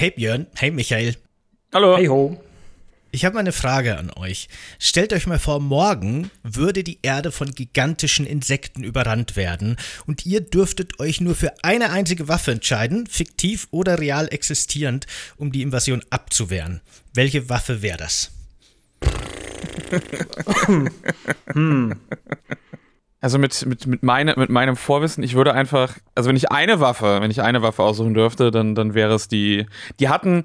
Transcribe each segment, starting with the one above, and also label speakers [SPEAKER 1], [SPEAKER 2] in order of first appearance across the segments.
[SPEAKER 1] Hey Björn, hey Michael. Hallo. Hey ho. Ich habe mal eine Frage an euch. Stellt euch mal vor, morgen würde die Erde von gigantischen Insekten überrannt werden und ihr dürftet euch nur für eine einzige Waffe entscheiden, fiktiv oder real existierend, um die Invasion abzuwehren. Welche Waffe wäre das?
[SPEAKER 2] hm. hm. Also mit, mit, mit, meine, mit meinem Vorwissen, ich würde einfach, also wenn ich eine Waffe, wenn ich eine Waffe aussuchen dürfte, dann, dann wäre es die. Die hatten,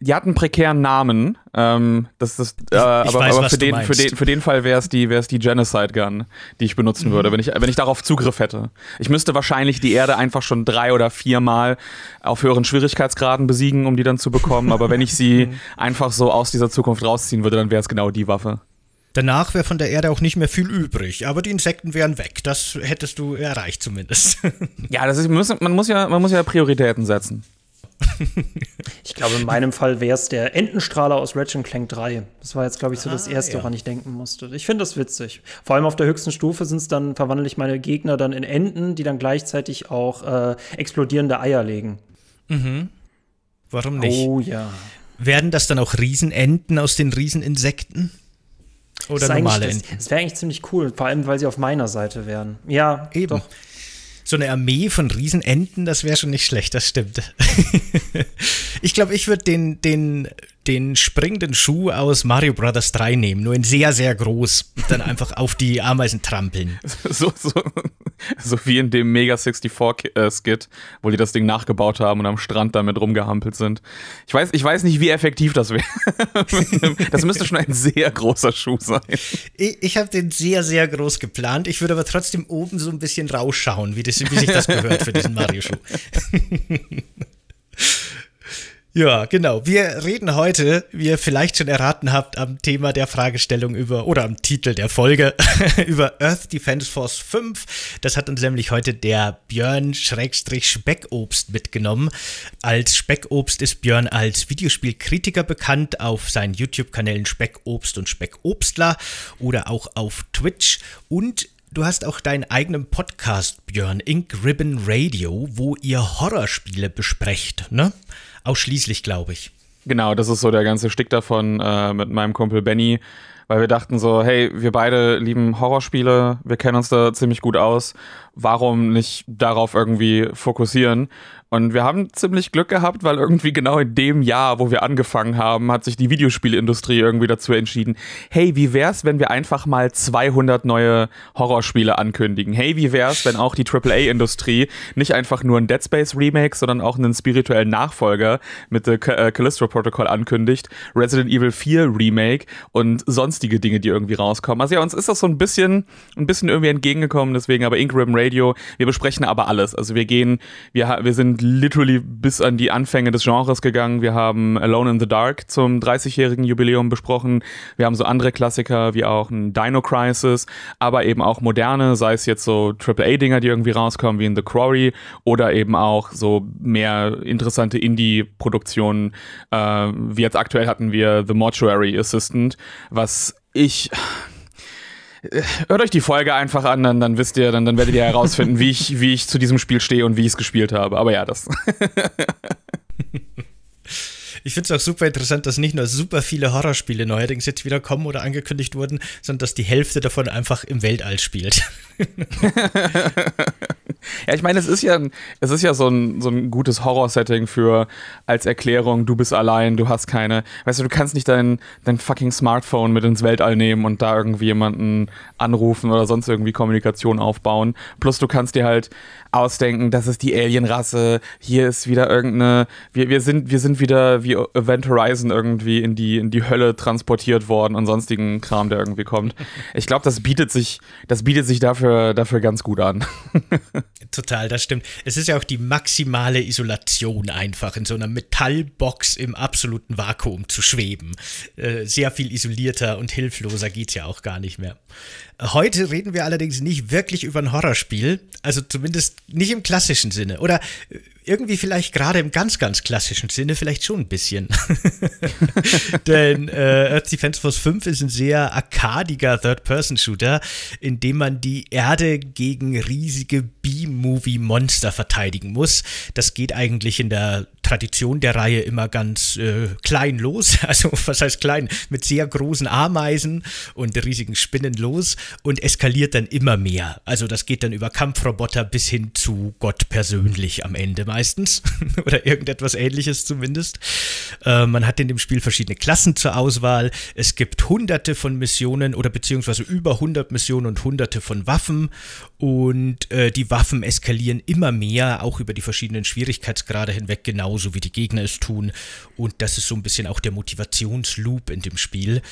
[SPEAKER 2] die hatten prekären Namen. Ähm, das ist, äh, ich, ich äh, aber, weiß, aber für, den, für, den, für den Fall wäre es die, wäre es die Genocide Gun, die ich benutzen mhm. würde, wenn ich, wenn ich darauf Zugriff hätte. Ich müsste wahrscheinlich die Erde einfach schon drei oder viermal auf höheren Schwierigkeitsgraden besiegen, um die dann zu bekommen. Aber wenn ich sie mhm. einfach so aus dieser Zukunft rausziehen würde, dann wäre es genau die Waffe.
[SPEAKER 1] Danach wäre von der Erde auch nicht mehr viel übrig, aber die Insekten wären weg. Das hättest du erreicht zumindest.
[SPEAKER 2] ja, das ist, man, muss ja, man muss ja Prioritäten setzen.
[SPEAKER 3] ich glaube, in meinem Fall wäre es der Entenstrahler aus Ratchet Clank 3. Das war jetzt, glaube ich, so ah, das Erste, ja. woran ich denken musste. Ich finde das witzig. Vor allem auf der höchsten Stufe sind es dann, verwandle ich meine Gegner dann in Enten, die dann gleichzeitig auch äh, explodierende Eier legen. Mhm. Warum nicht? Oh ja.
[SPEAKER 1] Werden das dann auch Riesenenten aus den Rieseninsekten? Oder normale Enten.
[SPEAKER 3] Das, das wäre eigentlich ziemlich cool, vor allem, weil sie auf meiner Seite wären.
[SPEAKER 1] Ja, eben. Doch. So eine Armee von Riesenenten, das wäre schon nicht schlecht, das stimmt. ich glaube, ich würde den, den den springenden Schuh aus Mario Brothers 3 nehmen, nur in sehr, sehr groß, und dann einfach auf die Ameisen
[SPEAKER 2] trampeln. So, so, so wie in dem Mega 64-Skit, wo die das Ding nachgebaut haben und am Strand damit rumgehampelt sind. Ich weiß, ich weiß nicht, wie effektiv das wäre. das müsste schon ein sehr großer Schuh sein.
[SPEAKER 1] Ich, ich habe den sehr, sehr groß geplant. Ich würde aber trotzdem oben so ein bisschen rausschauen, wie, das, wie sich das gehört für diesen Mario-Schuh. Ja, genau. Wir reden heute, wie ihr vielleicht schon erraten habt, am Thema der Fragestellung über oder am Titel der Folge über Earth Defense Force 5. Das hat uns nämlich heute der Björn Schrägstrich Speckobst mitgenommen. Als Speckobst ist Björn als Videospielkritiker bekannt auf seinen YouTube-Kanälen Speckobst und Speckobstler oder auch auf Twitch und Du hast auch deinen eigenen Podcast, Björn, Ink Ribbon Radio, wo ihr Horrorspiele besprecht, ne? Ausschließlich, glaube ich.
[SPEAKER 2] Genau, das ist so der ganze Stick davon äh, mit meinem Kumpel Benny, weil wir dachten so, hey, wir beide lieben Horrorspiele, wir kennen uns da ziemlich gut aus, warum nicht darauf irgendwie fokussieren? Und wir haben ziemlich Glück gehabt, weil irgendwie genau in dem Jahr, wo wir angefangen haben, hat sich die Videospielindustrie irgendwie dazu entschieden, hey, wie wär's, wenn wir einfach mal 200 neue Horrorspiele ankündigen? Hey, wie wär's, wenn auch die AAA-Industrie nicht einfach nur ein Dead Space Remake, sondern auch einen spirituellen Nachfolger mit The äh, Callisto Protocol ankündigt, Resident Evil 4 Remake und sonstige Dinge, die irgendwie rauskommen. Also ja, uns ist das so ein bisschen, ein bisschen irgendwie entgegengekommen, deswegen aber Ingram Radio, wir besprechen aber alles. Also wir gehen, wir, wir sind literally bis an die Anfänge des Genres gegangen. Wir haben Alone in the Dark zum 30-jährigen Jubiläum besprochen. Wir haben so andere Klassiker wie auch ein Dino Crisis, aber eben auch moderne, sei es jetzt so AAA-Dinger, die irgendwie rauskommen, wie in The Quarry oder eben auch so mehr interessante Indie-Produktionen. Äh, wie jetzt aktuell hatten wir The Mortuary Assistant, was ich hört euch die Folge einfach an, dann, dann wisst ihr, dann, dann werdet ihr herausfinden, wie ich, wie ich zu diesem Spiel stehe und wie ich es gespielt habe. Aber ja, das.
[SPEAKER 1] Ich finde es auch super interessant, dass nicht nur super viele Horrorspiele neuerdings jetzt wieder kommen oder angekündigt wurden, sondern dass die Hälfte davon einfach im Weltall spielt.
[SPEAKER 2] ja, ich meine, es ist ja, es ist ja so ein, so ein gutes Horror-Setting für als Erklärung, du bist allein, du hast keine. Weißt du, du kannst nicht dein, dein fucking Smartphone mit ins Weltall nehmen und da irgendwie jemanden anrufen oder sonst irgendwie Kommunikation aufbauen. Plus du kannst dir halt ausdenken, das ist die Alienrasse, hier ist wieder irgendeine, wir, wir sind, wir sind wieder, wir irgendwie Event Horizon irgendwie in die, in die Hölle transportiert worden und sonstigen Kram, der irgendwie kommt. Ich glaube, das bietet sich, das bietet sich dafür, dafür ganz gut an.
[SPEAKER 1] Total, das stimmt. Es ist ja auch die maximale Isolation einfach, in so einer Metallbox im absoluten Vakuum zu schweben. Äh, sehr viel isolierter und hilfloser geht es ja auch gar nicht mehr. Heute reden wir allerdings nicht wirklich über ein Horrorspiel, also zumindest nicht im klassischen Sinne. Oder äh, irgendwie vielleicht gerade im ganz, ganz klassischen Sinne vielleicht schon ein bisschen. Denn äh, Earth Defense Force 5 ist ein sehr arkadiger Third-Person-Shooter, in dem man die Erde gegen riesige B-Movie-Monster verteidigen muss. Das geht eigentlich in der Tradition der Reihe immer ganz äh, klein los. Also, was heißt klein? Mit sehr großen Ameisen und riesigen Spinnen los und eskaliert dann immer mehr. Also das geht dann über Kampfroboter bis hin zu Gott persönlich am Ende meistens oder irgendetwas ähnliches zumindest. Äh, man hat in dem Spiel verschiedene Klassen zur Auswahl. Es gibt hunderte von Missionen oder beziehungsweise über 100 Missionen und hunderte von Waffen und äh, die Waffen eskalieren immer mehr, auch über die verschiedenen Schwierigkeitsgrade hinweg, genauso wie die Gegner es tun. Und das ist so ein bisschen auch der Motivationsloop in dem Spiel.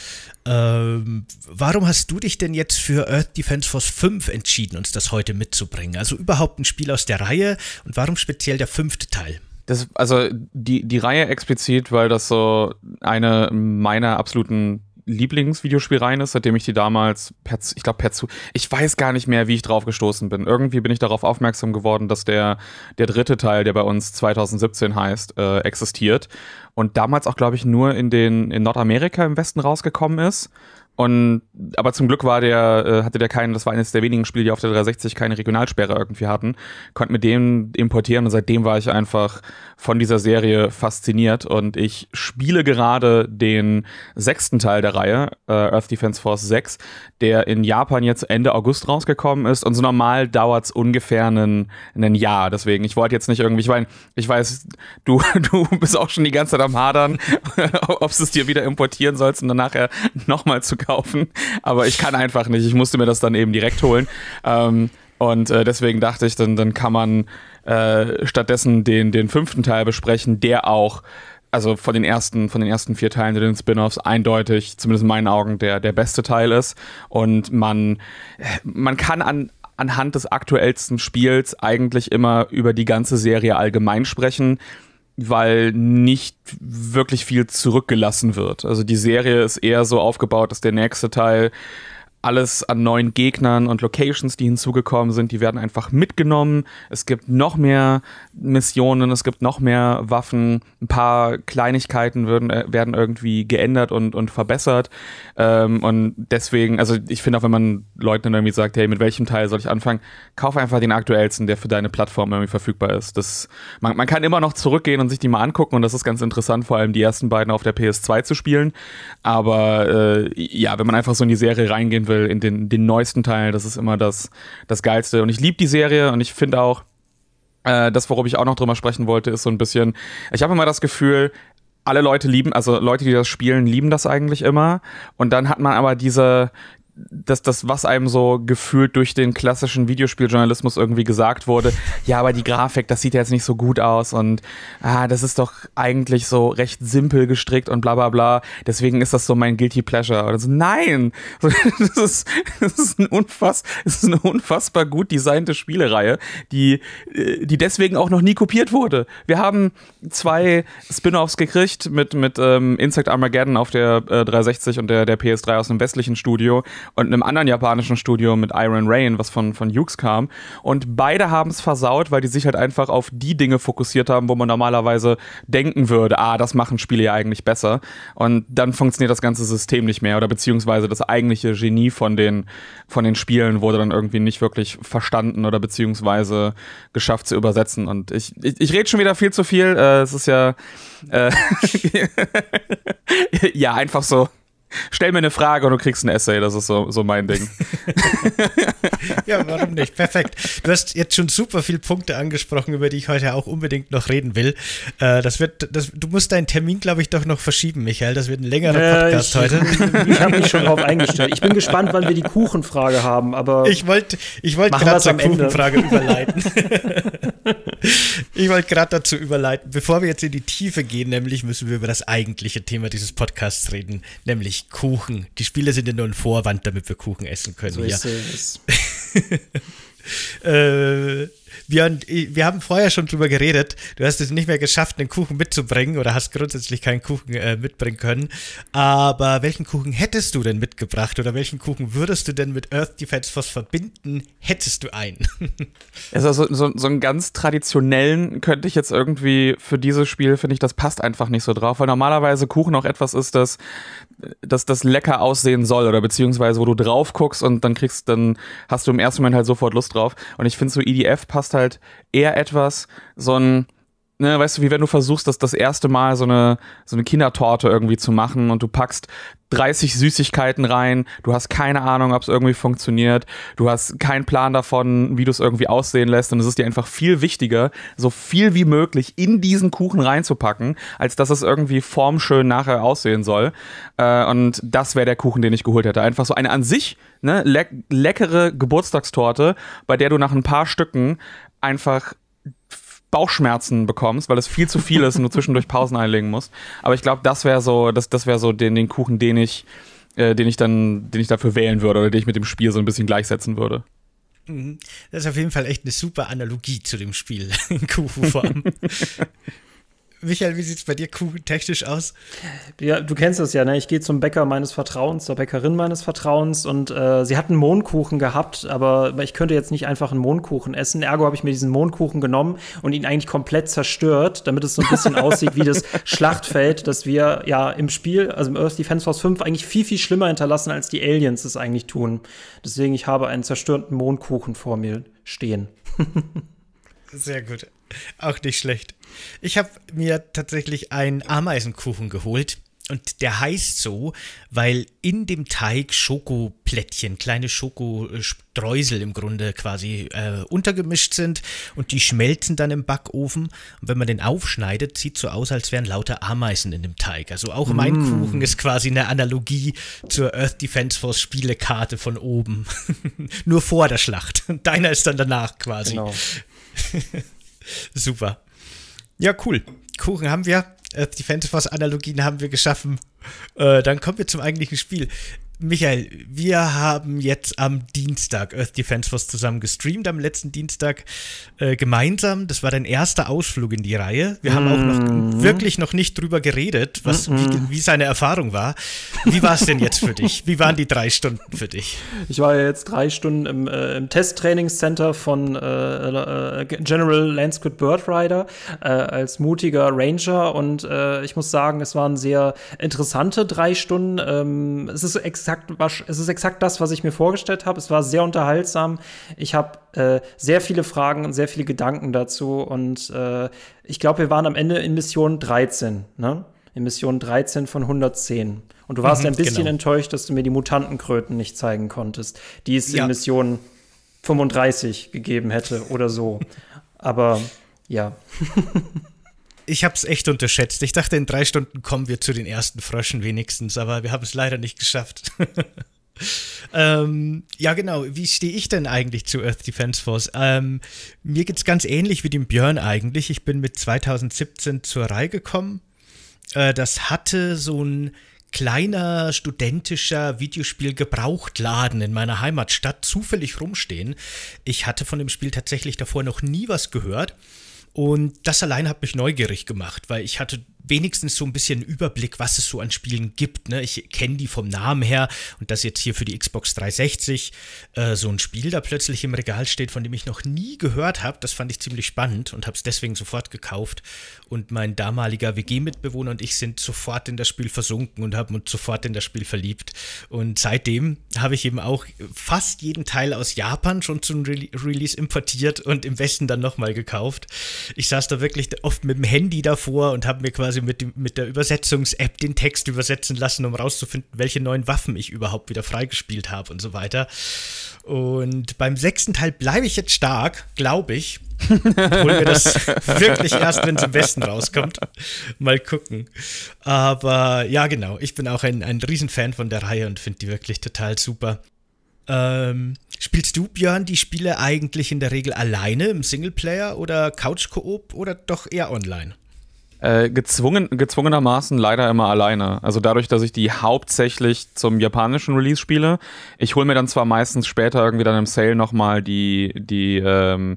[SPEAKER 1] Ähm, warum hast du dich denn jetzt für Earth Defense Force 5 entschieden, uns das heute mitzubringen? Also überhaupt ein Spiel aus der Reihe und warum speziell der fünfte Teil?
[SPEAKER 2] Das, also die, die Reihe explizit, weil das so eine meiner absoluten Lieblingsvideospielreihen ist, seitdem ich die damals per, ich glaube per zu, ich weiß gar nicht mehr, wie ich drauf gestoßen bin. Irgendwie bin ich darauf aufmerksam geworden, dass der, der dritte Teil, der bei uns 2017 heißt, äh, existiert und damals auch, glaube ich, nur in den, in Nordamerika im Westen rausgekommen ist und aber zum Glück war der, äh, hatte der keinen, das war eines der wenigen Spiele, die auf der 360 keine Regionalsperre irgendwie hatten. Konnte mit dem importieren und seitdem war ich einfach von dieser Serie fasziniert. Und ich spiele gerade den sechsten Teil der Reihe, äh, Earth Defense Force 6, der in Japan jetzt Ende August rausgekommen ist. Und so normal dauert's ungefähr einen, einen Jahr. Deswegen, ich wollte jetzt nicht irgendwie, ich meine, ich weiß, du, du bist auch schon die ganze Zeit am Hadern, ob du es dir wieder importieren sollst und dann nachher nochmal zu kaufen, aber ich kann einfach nicht. Ich musste mir das dann eben direkt holen. Ähm, und äh, deswegen dachte ich, dann, dann kann man äh, stattdessen den, den fünften Teil besprechen, der auch, also von den ersten, von den ersten vier Teilen den Spin-Offs eindeutig, zumindest in meinen Augen, der, der beste Teil ist. Und man, äh, man kann an, anhand des aktuellsten Spiels eigentlich immer über die ganze Serie allgemein sprechen weil nicht wirklich viel zurückgelassen wird. Also die Serie ist eher so aufgebaut, dass der nächste Teil alles an neuen Gegnern und Locations, die hinzugekommen sind, die werden einfach mitgenommen. Es gibt noch mehr Missionen, es gibt noch mehr Waffen. Ein paar Kleinigkeiten würden, äh, werden irgendwie geändert und, und verbessert. Ähm, und deswegen, also ich finde auch, wenn man Leuten dann irgendwie sagt, hey, mit welchem Teil soll ich anfangen, kauf einfach den aktuellsten, der für deine Plattform irgendwie verfügbar ist. Das, man, man kann immer noch zurückgehen und sich die mal angucken und das ist ganz interessant, vor allem die ersten beiden auf der PS2 zu spielen. Aber äh, ja, wenn man einfach so in die Serie reingeht, will, in den, den neuesten Teilen, das ist immer das, das Geilste. Und ich liebe die Serie und ich finde auch, äh, das, worüber ich auch noch drüber sprechen wollte, ist so ein bisschen, ich habe immer das Gefühl, alle Leute lieben, also Leute, die das spielen, lieben das eigentlich immer. Und dann hat man aber diese, dass das, was einem so gefühlt durch den klassischen Videospieljournalismus irgendwie gesagt wurde, ja, aber die Grafik, das sieht ja jetzt nicht so gut aus und ah, das ist doch eigentlich so recht simpel gestrickt und bla bla bla, deswegen ist das so mein Guilty Pleasure. Oder so, nein! Das ist, das ist, ein unfass, das ist eine unfassbar gut designte Spielereihe, die, äh, die deswegen auch noch nie kopiert wurde. Wir haben zwei Spin-Offs gekriegt mit, mit ähm, Insect Armageddon auf der äh, 360 und der, der PS3 aus einem westlichen Studio und einem anderen japanischen Studio mit Iron Rain, was von, von Hughes kam. Und beide haben es versaut, weil die sich halt einfach auf die Dinge fokussiert haben, wo man normalerweise denken würde, ah, das machen Spiele ja eigentlich besser. Und dann funktioniert das ganze System nicht mehr oder beziehungsweise das eigentliche Genie von den, von den Spielen wurde dann irgendwie nicht wirklich verstanden oder beziehungsweise geschafft zu übersetzen. Und ich, ich, ich rede schon wieder viel zu viel. Äh, es ist ja. Äh, ja, einfach so. Stell mir eine Frage und du kriegst ein Essay, das ist so, so mein Ding.
[SPEAKER 1] ja, warum nicht? Perfekt. Du hast jetzt schon super viele Punkte angesprochen, über die ich heute auch unbedingt noch reden will. Äh, das wird, das, du musst deinen Termin, glaube ich, doch noch verschieben, Michael. Das wird ein längerer äh, Podcast ich, heute. Ich, ich habe mich schon darauf eingestellt. Ich bin gespannt, wann wir
[SPEAKER 3] die Kuchenfrage haben, aber. Ich wollte ich wollt gerade zur Kuchenfrage
[SPEAKER 1] überleiten. ich wollte gerade dazu überleiten, bevor wir jetzt in die Tiefe gehen, nämlich müssen wir über das eigentliche Thema dieses Podcasts reden, nämlich Kuchen. Die Spiele sind ja nur ein Vorwand, damit wir Kuchen essen können. So ist es. äh, Björn, wir haben vorher schon drüber geredet. Du hast es nicht mehr geschafft, einen Kuchen mitzubringen oder hast grundsätzlich keinen Kuchen äh, mitbringen können. Aber welchen Kuchen hättest du denn mitgebracht oder welchen Kuchen würdest du denn mit Earth Defense Force verbinden? Hättest du einen? also so, so,
[SPEAKER 2] so einen ganz traditionellen könnte ich jetzt irgendwie für dieses Spiel, finde ich, das passt einfach nicht so drauf, weil normalerweise Kuchen auch etwas ist, das dass das lecker aussehen soll oder beziehungsweise wo du drauf guckst und dann kriegst, dann hast du im ersten Moment halt sofort Lust drauf. Und ich finde so EDF passt halt eher etwas so ein ne, weißt du, wie wenn du versuchst, das, das erste Mal so eine, so eine Kindertorte irgendwie zu machen und du packst 30 Süßigkeiten rein, du hast keine Ahnung, ob es irgendwie funktioniert, du hast keinen Plan davon, wie du es irgendwie aussehen lässt und es ist dir einfach viel wichtiger, so viel wie möglich in diesen Kuchen reinzupacken, als dass es irgendwie formschön nachher aussehen soll. Äh, und das wäre der Kuchen, den ich geholt hätte. Einfach so eine an sich ne, le leckere Geburtstagstorte, bei der du nach ein paar Stücken einfach Bauchschmerzen bekommst, weil es viel zu viel ist und du zwischendurch Pausen einlegen musst. Aber ich glaube, das wäre so, das, das wäre so den, den Kuchen, den ich, äh, den ich dann, den ich dafür wählen würde oder den ich mit dem Spiel so ein bisschen gleichsetzen würde.
[SPEAKER 1] Mhm. Das ist auf jeden Fall echt eine super Analogie zu dem Spiel in Kuchenform.
[SPEAKER 3] Michael, wie sieht es bei dir technisch aus? Ja, du kennst das ja, ne? Ich gehe zum Bäcker meines Vertrauens, zur Bäckerin meines Vertrauens und äh, sie hat einen Mondkuchen gehabt, aber ich könnte jetzt nicht einfach einen Mondkuchen essen. Ergo habe ich mir diesen Mondkuchen genommen und ihn eigentlich komplett zerstört, damit es so ein bisschen aussieht wie das Schlachtfeld, das wir ja im Spiel, also im Earth Defense Force 5, eigentlich viel, viel schlimmer hinterlassen, als die Aliens es eigentlich tun. Deswegen, ich habe einen zerstörten Mondkuchen vor mir stehen.
[SPEAKER 1] Sehr gut. Auch nicht schlecht. Ich habe mir tatsächlich einen Ameisenkuchen geholt. Und der heißt so, weil in dem Teig Schokoplättchen, kleine Schokostreusel im Grunde quasi äh, untergemischt sind und die schmelzen dann im Backofen. Und wenn man den aufschneidet, sieht so aus, als wären lauter Ameisen in dem Teig. Also auch mm. mein Kuchen ist quasi eine Analogie zur Earth Defense Force Spielekarte von oben. Nur vor der Schlacht. Deiner ist dann danach quasi. Genau. Super. Ja, cool. Kuchen haben wir. Äh, die Phantom Force-Analogien haben wir geschaffen. Äh, dann kommen wir zum eigentlichen Spiel. Michael, wir haben jetzt am Dienstag Earth Defense Force zusammen gestreamt, am letzten Dienstag äh, gemeinsam. Das war dein erster Ausflug in die Reihe. Wir mm haben auch noch, mhm. wirklich noch nicht drüber geredet, was, mm -mm. Wie, mhm. wie, seine Erfahrung war. Wie war es denn jetzt für dich? Wie waren die drei Stunden für dich?
[SPEAKER 3] Ich war ja jetzt drei Stunden im, äh, im Testtrainingscenter von äh, äh, äh General Landsquid Bird Rider äh, als mutiger Ranger und ich muss sagen, es waren sehr interessante drei Stunden. Ähm, es ist extrem exakt, es ist exakt das, was ich mir vorgestellt habe. Es war sehr unterhaltsam. Ich habe äh, sehr viele Fragen und sehr viele Gedanken dazu. Und äh, ich glaube, wir waren am Ende in Mission 13, ne? In Mission 13 von 110. Und du warst mhm, ein bisschen genau. enttäuscht, dass du mir die Mutantenkröten nicht zeigen konntest, die es ja. in Mission 35 gegeben hätte oder so. Aber ja.
[SPEAKER 1] ich habe es echt unterschätzt. Ich dachte, in drei Stunden kommen wir zu den ersten Fröschen wenigstens, aber wir haben es leider nicht geschafft. ähm, ja, genau. Wie stehe ich denn eigentlich zu Earth Defense Force? Ähm, mir es ganz ähnlich wie dem Björn eigentlich. Ich bin mit 2017 zur Reihe gekommen. Äh, das hatte so ein kleiner studentischer videospiel Videospielgebrauchtladen in meiner Heimatstadt zufällig rumstehen. Ich hatte von dem Spiel tatsächlich davor noch nie was gehört. Und das allein hat mich neugierig gemacht, weil ich hatte wenigstens so ein bisschen Überblick, was es so an Spielen gibt. Ne? Ich kenne die vom Namen her und dass jetzt hier für die Xbox 360 äh, so ein Spiel da plötzlich im Regal steht, von dem ich noch nie gehört habe, das fand ich ziemlich spannend und habe es deswegen sofort gekauft. Und mein damaliger WG-Mitbewohner und ich sind sofort in das Spiel versunken und haben uns sofort in das Spiel verliebt. Und seitdem habe ich eben auch fast jeden Teil aus Japan schon zum Re Release importiert und im Westen dann nochmal gekauft. Ich saß da wirklich oft mit dem Handy davor und habe mir quasi quasi mit, dem, mit der Übersetzungs-App den Text übersetzen lassen, um rauszufinden, welche neuen Waffen ich überhaupt wieder freigespielt habe und so weiter. Und beim sechsten Teil bleibe ich jetzt stark, glaube ich. Holen wir das wirklich erst, wenn es im Westen rauskommt. Mal gucken. Aber ja, genau. Ich bin auch ein, ein Riesenfan von der Reihe und finde die wirklich total super. Ähm, spielst du, Björn, die Spiele eigentlich in der Regel alleine im Singleplayer oder Couch-Koop oder doch eher online?
[SPEAKER 2] äh, gezwungen, gezwungenermaßen leider immer alleine. Also dadurch, dass ich die hauptsächlich zum japanischen Release spiele. Ich hole mir dann zwar meistens später irgendwie dann im Sale nochmal die, die ähm,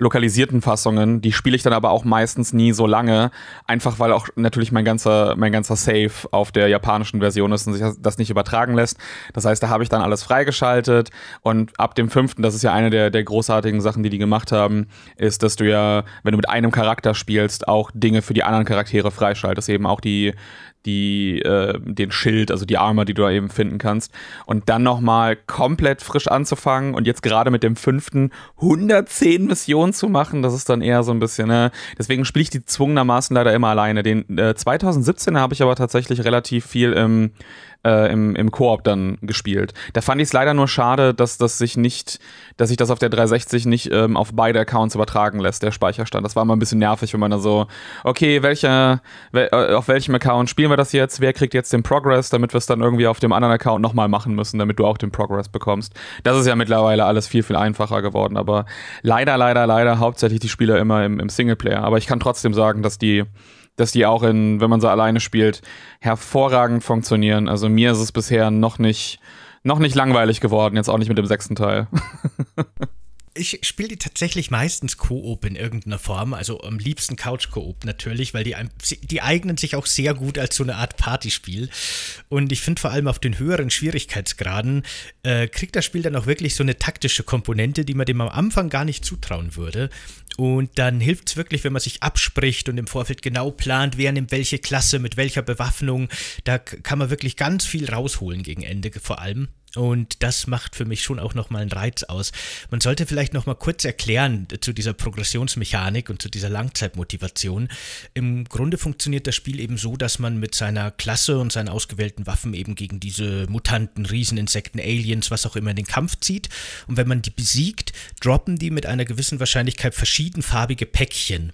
[SPEAKER 2] lokalisierten Fassungen. Die spiele ich dann aber auch meistens nie so lange, einfach weil auch natürlich mein ganzer, mein ganzer Save auf der japanischen Version ist und sich das nicht übertragen lässt. Das heißt, da habe ich dann alles freigeschaltet und ab dem fünften, das ist ja eine der, der großartigen Sachen, die die gemacht haben, ist, dass du ja, wenn du mit einem Charakter spielst, auch Dinge für die anderen Charaktere freischaltest, eben auch die, die, äh, den Schild, also die Armor, die du da eben finden kannst. Und dann nochmal komplett frisch anzufangen und jetzt gerade mit dem fünften 110 Missionen zu machen, das ist dann eher so ein bisschen, ne? Deswegen spiele ich die zwungenermaßen leider immer alleine. Den äh, 2017 habe ich aber tatsächlich relativ viel im äh, im, im Koop dann gespielt. Da fand ich es leider nur schade, dass das sich nicht, dass sich das auf der 360 nicht ähm, auf beide Accounts übertragen lässt, der Speicherstand. Das war immer ein bisschen nervig, wenn man da so, okay, welcher, wel, äh, auf welchem Account spielen wir das jetzt? Wer kriegt jetzt den Progress, damit wir es dann irgendwie auf dem anderen Account nochmal machen müssen, damit du auch den Progress bekommst. Das ist ja mittlerweile alles viel, viel einfacher geworden, aber leider, leider, leider hauptsächlich die Spieler immer im, im Singleplayer. Aber ich kann trotzdem sagen, dass die dass die auch in, wenn man sie alleine spielt, hervorragend funktionieren. Also mir ist es bisher noch nicht, noch nicht langweilig geworden, jetzt auch nicht mit dem sechsten Teil.
[SPEAKER 1] ich spiele die tatsächlich meistens Koop in irgendeiner Form, also am liebsten Couch-Koop natürlich, weil die, die eignen sich auch sehr gut als so eine Art Partyspiel. Und ich finde vor allem auf den höheren Schwierigkeitsgraden äh, kriegt das Spiel dann auch wirklich so eine taktische Komponente, die man dem am Anfang gar nicht zutrauen würde. Und dann hilft es wirklich, wenn man sich abspricht und im Vorfeld genau plant, wer nimmt welche Klasse, mit welcher Bewaffnung. Da kann man wirklich ganz viel rausholen gegen Ende vor allem. Und das macht für mich schon auch nochmal einen Reiz aus. Man sollte vielleicht nochmal kurz erklären äh, zu dieser Progressionsmechanik und zu dieser Langzeitmotivation. Im Grunde funktioniert das Spiel eben so, dass man mit seiner Klasse und seinen ausgewählten Waffen eben gegen diese Mutanten, Rieseninsekten, Aliens, was auch immer in den Kampf zieht. Und wenn man die besiegt, droppen die mit einer gewissen Wahrscheinlichkeit verschiedenfarbige Päckchen.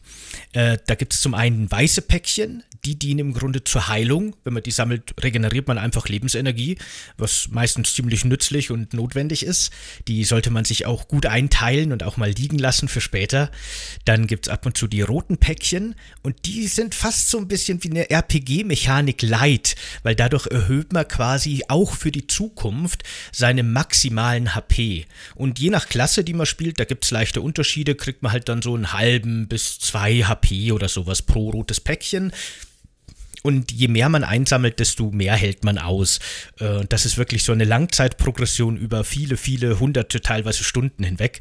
[SPEAKER 1] Äh, da gibt es zum einen weiße Päckchen, die dienen im Grunde zur Heilung. Wenn man die sammelt, regeneriert man einfach Lebensenergie, was meistens ziemlich ziemlich nützlich und notwendig ist. Die sollte man sich auch gut einteilen und auch mal liegen lassen für später. Dann gibt es ab und zu die roten Päckchen und die sind fast so ein bisschen wie eine RPG-Mechanik light, weil dadurch erhöht man quasi auch für die Zukunft seine maximalen HP. Und je nach Klasse, die man spielt, da gibt es leichte Unterschiede, kriegt man halt dann so einen halben bis zwei HP oder sowas pro rotes Päckchen. Und je mehr man einsammelt, desto mehr hält man aus. Äh, das ist wirklich so eine Langzeitprogression über viele, viele hunderte, teilweise Stunden hinweg,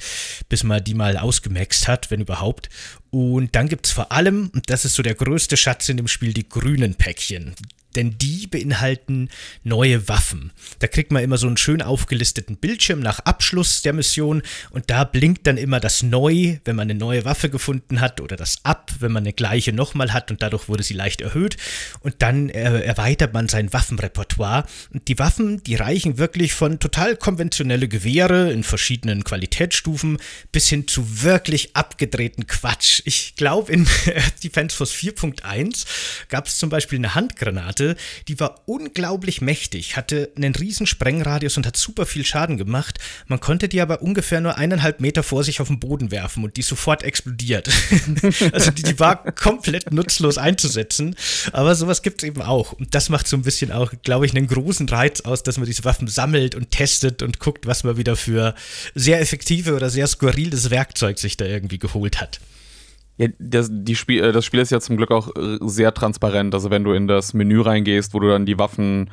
[SPEAKER 1] bis man die mal ausgemaxt hat, wenn überhaupt. Und dann gibt es vor allem, und das ist so der größte Schatz in dem Spiel, die grünen Päckchen denn die beinhalten neue Waffen. Da kriegt man immer so einen schön aufgelisteten Bildschirm nach Abschluss der Mission und da blinkt dann immer das Neu, wenn man eine neue Waffe gefunden hat oder das Ab, wenn man eine gleiche nochmal hat und dadurch wurde sie leicht erhöht und dann äh, erweitert man sein Waffenrepertoire und die Waffen, die reichen wirklich von total konventionelle Gewehre in verschiedenen Qualitätsstufen bis hin zu wirklich abgedrehten Quatsch. Ich glaube in Defense Force 4.1 gab es zum Beispiel eine Handgranate, hatte, die war unglaublich mächtig, hatte einen riesen Sprengradius und hat super viel Schaden gemacht. Man konnte die aber ungefähr nur eineinhalb Meter vor sich auf den Boden werfen und die sofort explodiert. also die, die war komplett nutzlos einzusetzen. Aber sowas gibt es eben auch. Und das macht so ein bisschen auch, glaube ich, einen großen Reiz aus, dass man diese Waffen sammelt und testet und guckt, was man wieder für sehr effektive oder sehr skurriles Werkzeug sich da irgendwie geholt hat.
[SPEAKER 2] Ja, das, die Spiel, äh, das Spiel ist ja zum Glück auch äh, sehr transparent. Also wenn du in das Menü reingehst, wo du dann die Waffen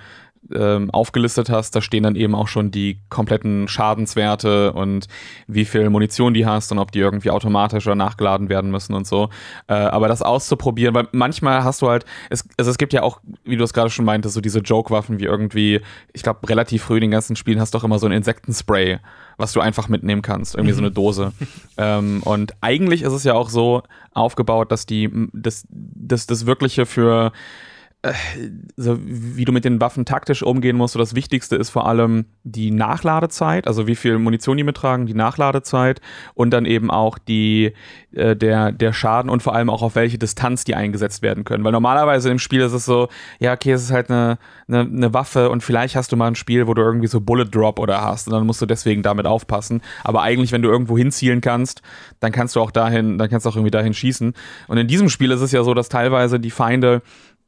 [SPEAKER 2] ähm, aufgelistet hast, da stehen dann eben auch schon die kompletten Schadenswerte und wie viel Munition die hast und ob die irgendwie automatisch oder nachgeladen werden müssen und so. Äh, aber das auszuprobieren, weil manchmal hast du halt, es, also es gibt ja auch, wie du es gerade schon meintest, so diese Joke-Waffen wie irgendwie, ich glaube, relativ früh in den ganzen Spielen hast du auch immer so ein Insektenspray, was du einfach mitnehmen kannst, irgendwie so eine Dose. ähm, und eigentlich ist es ja auch so aufgebaut, dass die, das, das, das Wirkliche für so wie du mit den Waffen taktisch umgehen musst, so das Wichtigste ist vor allem die Nachladezeit, also wie viel Munition die mittragen, die Nachladezeit und dann eben auch die, äh, der, der Schaden und vor allem auch auf welche Distanz die eingesetzt werden können. Weil normalerweise im Spiel ist es so, ja, okay, es ist halt eine, eine, eine Waffe und vielleicht hast du mal ein Spiel, wo du irgendwie so Bullet Drop oder hast und dann musst du deswegen damit aufpassen. Aber eigentlich, wenn du irgendwo hinzielen kannst, dann kannst du auch dahin, dann kannst du auch irgendwie dahin schießen. Und in diesem Spiel ist es ja so, dass teilweise die Feinde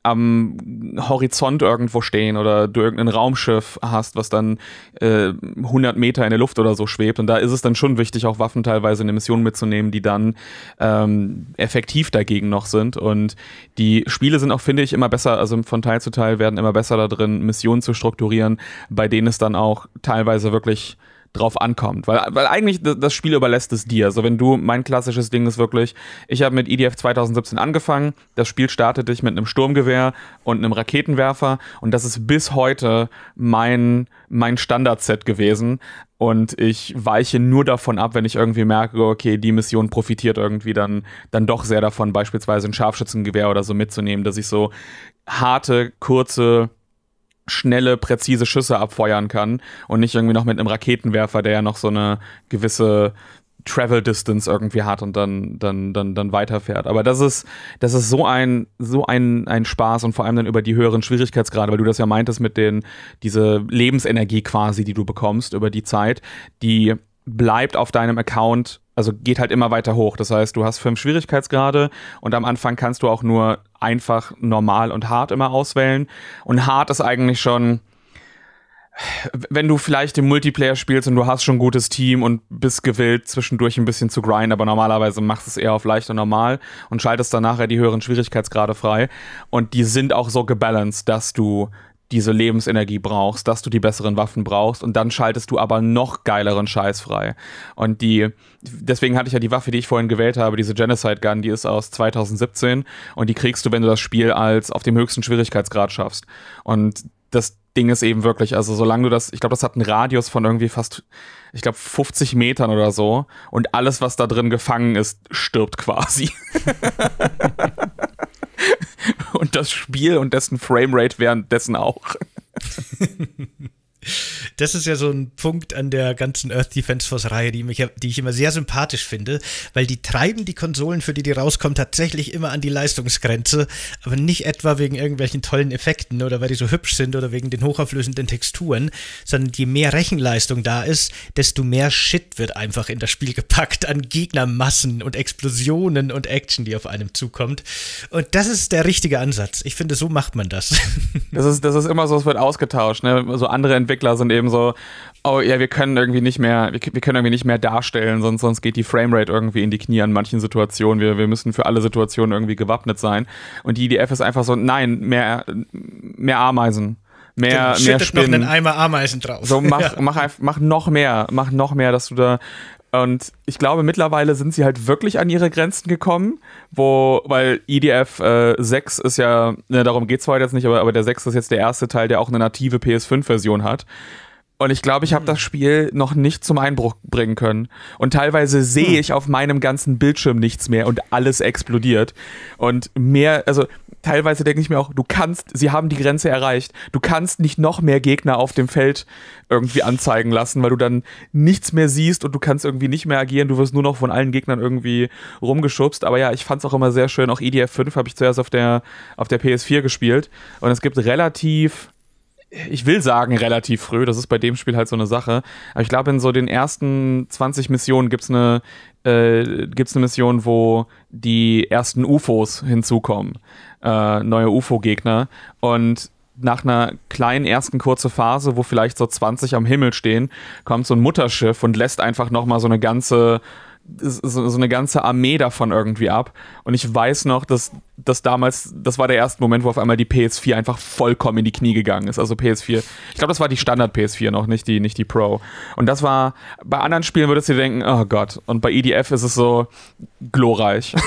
[SPEAKER 2] am Horizont irgendwo stehen oder du irgendein Raumschiff hast, was dann äh, 100 Meter in der Luft oder so schwebt. Und da ist es dann schon wichtig, auch Waffen teilweise in eine Mission mitzunehmen, die dann ähm, effektiv dagegen noch sind. Und die Spiele sind auch, finde ich, immer besser, also von Teil zu Teil werden immer besser da drin, Missionen zu strukturieren, bei denen es dann auch teilweise wirklich drauf ankommt. Weil, weil eigentlich das Spiel überlässt es dir. So, also wenn du, mein klassisches Ding ist wirklich, ich habe mit EDF 2017 angefangen, das Spiel startet dich mit einem Sturmgewehr und einem Raketenwerfer und das ist bis heute mein, mein Standardset gewesen. Und ich weiche nur davon ab, wenn ich irgendwie merke, okay, die Mission profitiert irgendwie dann, dann doch sehr davon, beispielsweise ein Scharfschützengewehr oder so mitzunehmen, dass ich so harte, kurze schnelle, präzise Schüsse abfeuern kann und nicht irgendwie noch mit einem Raketenwerfer, der ja noch so eine gewisse Travel Distance irgendwie hat und dann, dann, dann, dann weiterfährt. Aber das ist, das ist so ein, so ein, ein Spaß und vor allem dann über die höheren Schwierigkeitsgrade, weil du das ja meintest mit den, diese Lebensenergie quasi, die du bekommst über die Zeit, die bleibt auf deinem Account also geht halt immer weiter hoch. Das heißt, du hast fünf Schwierigkeitsgrade und am Anfang kannst du auch nur einfach, normal und hart immer auswählen. Und hart ist eigentlich schon, wenn du vielleicht im Multiplayer spielst und du hast schon ein gutes Team und bist gewillt, zwischendurch ein bisschen zu grinden, aber normalerweise machst du es eher auf leicht und normal und schaltest dann nachher die höheren Schwierigkeitsgrade frei. Und die sind auch so gebalanced, dass du diese Lebensenergie brauchst, dass du die besseren Waffen brauchst und dann schaltest du aber noch geileren Scheiß frei. Und die, deswegen hatte ich ja die Waffe, die ich vorhin gewählt habe, diese Genocide Gun, die ist aus 2017 und die kriegst du, wenn du das Spiel als auf dem höchsten Schwierigkeitsgrad schaffst. Und das Ding ist eben wirklich, also solange du das, ich glaube, das hat einen Radius von irgendwie fast, ich glaube, 50 Metern oder so und alles, was da drin gefangen ist, stirbt quasi. und das Spiel und dessen Framerate währenddessen auch.
[SPEAKER 1] Das ist ja so ein Punkt an der ganzen Earth Defense Force Reihe, die, mich, die ich immer sehr sympathisch finde, weil die treiben die Konsolen, für die die rauskommen, tatsächlich immer an die Leistungsgrenze, aber nicht etwa wegen irgendwelchen tollen Effekten oder weil die so hübsch sind oder wegen den hochauflösenden Texturen, sondern je mehr Rechenleistung da ist, desto mehr Shit wird einfach in das Spiel gepackt an Gegnermassen und Explosionen und Action, die auf einem zukommt. Und das ist der richtige Ansatz. Ich finde, so macht man das.
[SPEAKER 2] Das ist, das ist immer so, es wird ausgetauscht. Ne? So andere Entwickler Entwickler sind eben so, oh ja, wir können irgendwie nicht mehr, wir, wir, können irgendwie nicht mehr darstellen, sonst, sonst geht die Framerate irgendwie in die Knie an manchen Situationen. Wir, wir müssen für alle Situationen irgendwie gewappnet sein. Und die IDF e ist einfach so, nein, mehr, mehr Ameisen. Mehr, mehr Spinnen. noch einen
[SPEAKER 1] Eimer Ameisen drauf. So, mach, ja. mach,
[SPEAKER 2] mach noch mehr, mach noch mehr, dass du da und ich glaube, mittlerweile sind sie halt wirklich an ihre Grenzen gekommen, wo, weil EDF äh, 6 ist ja, ne, darum geht es heute jetzt nicht, aber, aber der 6 ist jetzt der erste Teil, der auch eine native PS5-Version hat. Und ich glaube, ich habe mhm. das Spiel noch nicht zum Einbruch bringen können. Und teilweise sehe mhm. ich auf meinem ganzen Bildschirm nichts mehr und alles explodiert. Und mehr, also teilweise denke ich mir auch, du kannst, sie haben die Grenze erreicht. Du kannst nicht noch mehr Gegner auf dem Feld irgendwie anzeigen lassen, weil du dann nichts mehr siehst und du kannst irgendwie nicht mehr agieren. Du wirst nur noch von allen Gegnern irgendwie rumgeschubst. Aber ja, ich fand es auch immer sehr schön. Auch EDF 5 habe ich zuerst auf der, auf der PS4 gespielt. Und es gibt relativ, ich will sagen relativ früh, das ist bei dem Spiel halt so eine Sache, aber ich glaube in so den ersten 20 Missionen gibt es eine äh, gibt es eine Mission, wo die ersten UFOs hinzukommen, äh, neue UFO-Gegner. Und nach einer kleinen ersten kurzen Phase, wo vielleicht so 20 am Himmel stehen, kommt so ein Mutterschiff und lässt einfach nochmal so eine ganze so, so, eine ganze Armee davon irgendwie ab. Und ich weiß noch, dass das damals, das war der erste Moment, wo auf einmal die PS4 einfach vollkommen in die Knie gegangen ist. Also PS4, ich glaube, das war die Standard PS4 noch, nicht die, nicht die Pro. Und das war, bei anderen Spielen würdest du dir denken, oh Gott. Und bei EDF ist es so glorreich.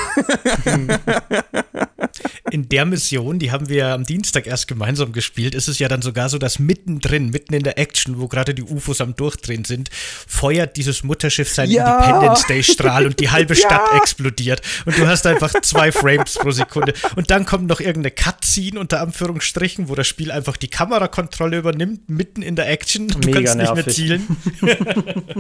[SPEAKER 1] In der Mission, die haben wir am Dienstag erst gemeinsam gespielt, ist es ja dann sogar so, dass mittendrin, mitten in der Action, wo gerade die UFOs am Durchdrehen sind, feuert dieses Mutterschiff seinen ja. Independence Day Strahl und die halbe Stadt ja. explodiert. Und du hast einfach zwei Frames pro Sekunde. Sekunde. Und dann kommt noch irgendeine Cutscene unter Anführungsstrichen, wo das Spiel einfach die Kamerakontrolle übernimmt, mitten in der Action. Du Mega kannst nicht mehr zielen.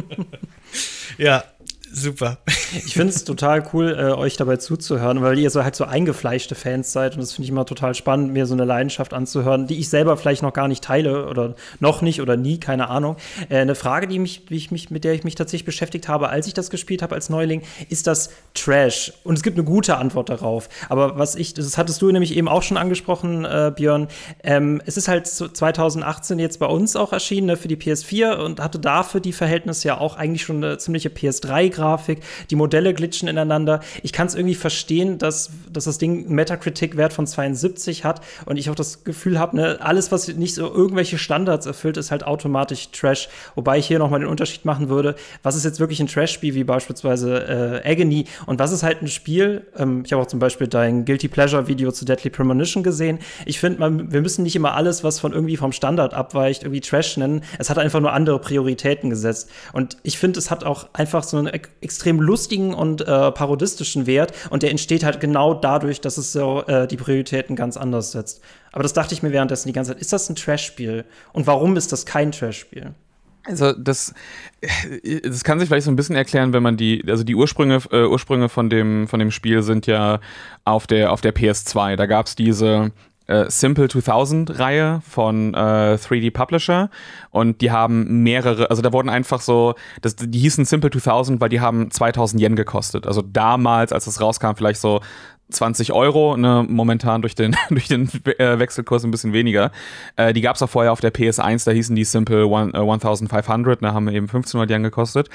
[SPEAKER 3] ja, super. Ich finde es total cool, äh, euch dabei zuzuhören, weil ihr so halt so eingefleischte Fans seid und das finde ich immer total spannend, mir so eine Leidenschaft anzuhören, die ich selber vielleicht noch gar nicht teile oder noch nicht oder nie, keine Ahnung. Äh, eine Frage, die mich, die ich mich, mit der ich mich tatsächlich beschäftigt habe, als ich das gespielt habe als Neuling, ist das Trash? Und es gibt eine gute Antwort darauf. Aber was ich, das hattest du nämlich eben auch schon angesprochen, äh, Björn. Ähm, es ist halt 2018 jetzt bei uns auch erschienen ne, für die PS4 und hatte dafür die Verhältnisse ja auch eigentlich schon eine ziemliche PS3 Modellgrafik, die Modelle glitschen ineinander. Ich kann es irgendwie verstehen, dass, dass das Ding einen Metacritic-Wert von 72 hat und ich auch das Gefühl habe, ne, alles, was nicht so irgendwelche Standards erfüllt, ist halt automatisch Trash. Wobei ich hier nochmal den Unterschied machen würde, was ist jetzt wirklich ein Trash-Spiel, wie beispielsweise äh, Agony und was ist halt ein Spiel, ähm, ich habe auch zum Beispiel dein Guilty Pleasure-Video zu Deadly Premonition gesehen. Ich finde, wir müssen nicht immer alles, was von irgendwie vom Standard abweicht, irgendwie Trash nennen. Es hat einfach nur andere Prioritäten gesetzt. Und ich finde, es hat auch einfach so eine extrem lustigen und äh, parodistischen Wert und der entsteht halt genau dadurch, dass es so äh, die Prioritäten ganz anders setzt. Aber das dachte ich mir währenddessen die ganze Zeit, ist das ein Trash-Spiel? Und warum ist das kein Trash-Spiel?
[SPEAKER 2] Also das, äh, das kann sich vielleicht so ein bisschen erklären, wenn man die, also die Ursprünge, äh, Ursprünge von dem, von dem Spiel sind ja auf der, auf der PS2. Da gab es diese, äh, Simple 2000 Reihe von äh, 3D Publisher und die haben mehrere, also da wurden einfach so, das, die hießen Simple 2000, weil die haben 2000 Yen gekostet. Also damals, als das rauskam, vielleicht so 20 Euro, ne, momentan durch den, durch den äh, Wechselkurs ein bisschen weniger. Äh, die gab es auch vorher auf der PS1, da hießen die Simple One, äh, 1500, da ne, haben eben 1500 Yen gekostet.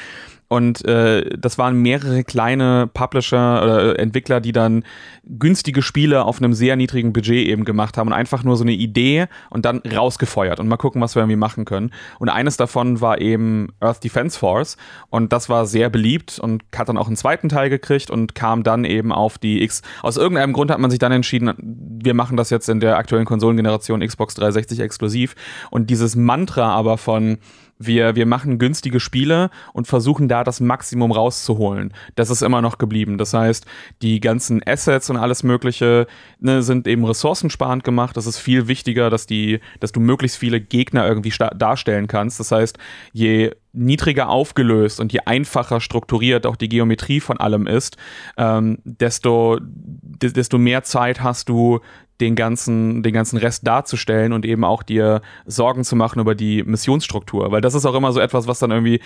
[SPEAKER 2] Und äh, das waren mehrere kleine Publisher oder äh, Entwickler, die dann günstige Spiele auf einem sehr niedrigen Budget eben gemacht haben und einfach nur so eine Idee und dann rausgefeuert und mal gucken, was wir irgendwie machen können. Und eines davon war eben Earth Defense Force und das war sehr beliebt und hat dann auch einen zweiten Teil gekriegt und kam dann eben auf die X aus irgendeinem Grund hat man sich dann entschieden, wir machen das jetzt in der aktuellen Konsolengeneration Xbox 360 exklusiv. Und dieses Mantra aber von, wir, wir machen günstige Spiele und versuchen da das Maximum rauszuholen. Das ist immer noch geblieben. Das heißt, die ganzen Assets und alles Mögliche ne, sind eben ressourcensparend gemacht. Das ist viel wichtiger, dass, die, dass du möglichst viele Gegner irgendwie darstellen kannst. Das heißt, je niedriger aufgelöst und je einfacher strukturiert auch die Geometrie von allem ist, ähm, desto, desto mehr Zeit hast du, den ganzen, den ganzen Rest darzustellen und eben auch dir Sorgen zu machen über die Missionsstruktur. Weil das ist auch immer so etwas, was dann irgendwie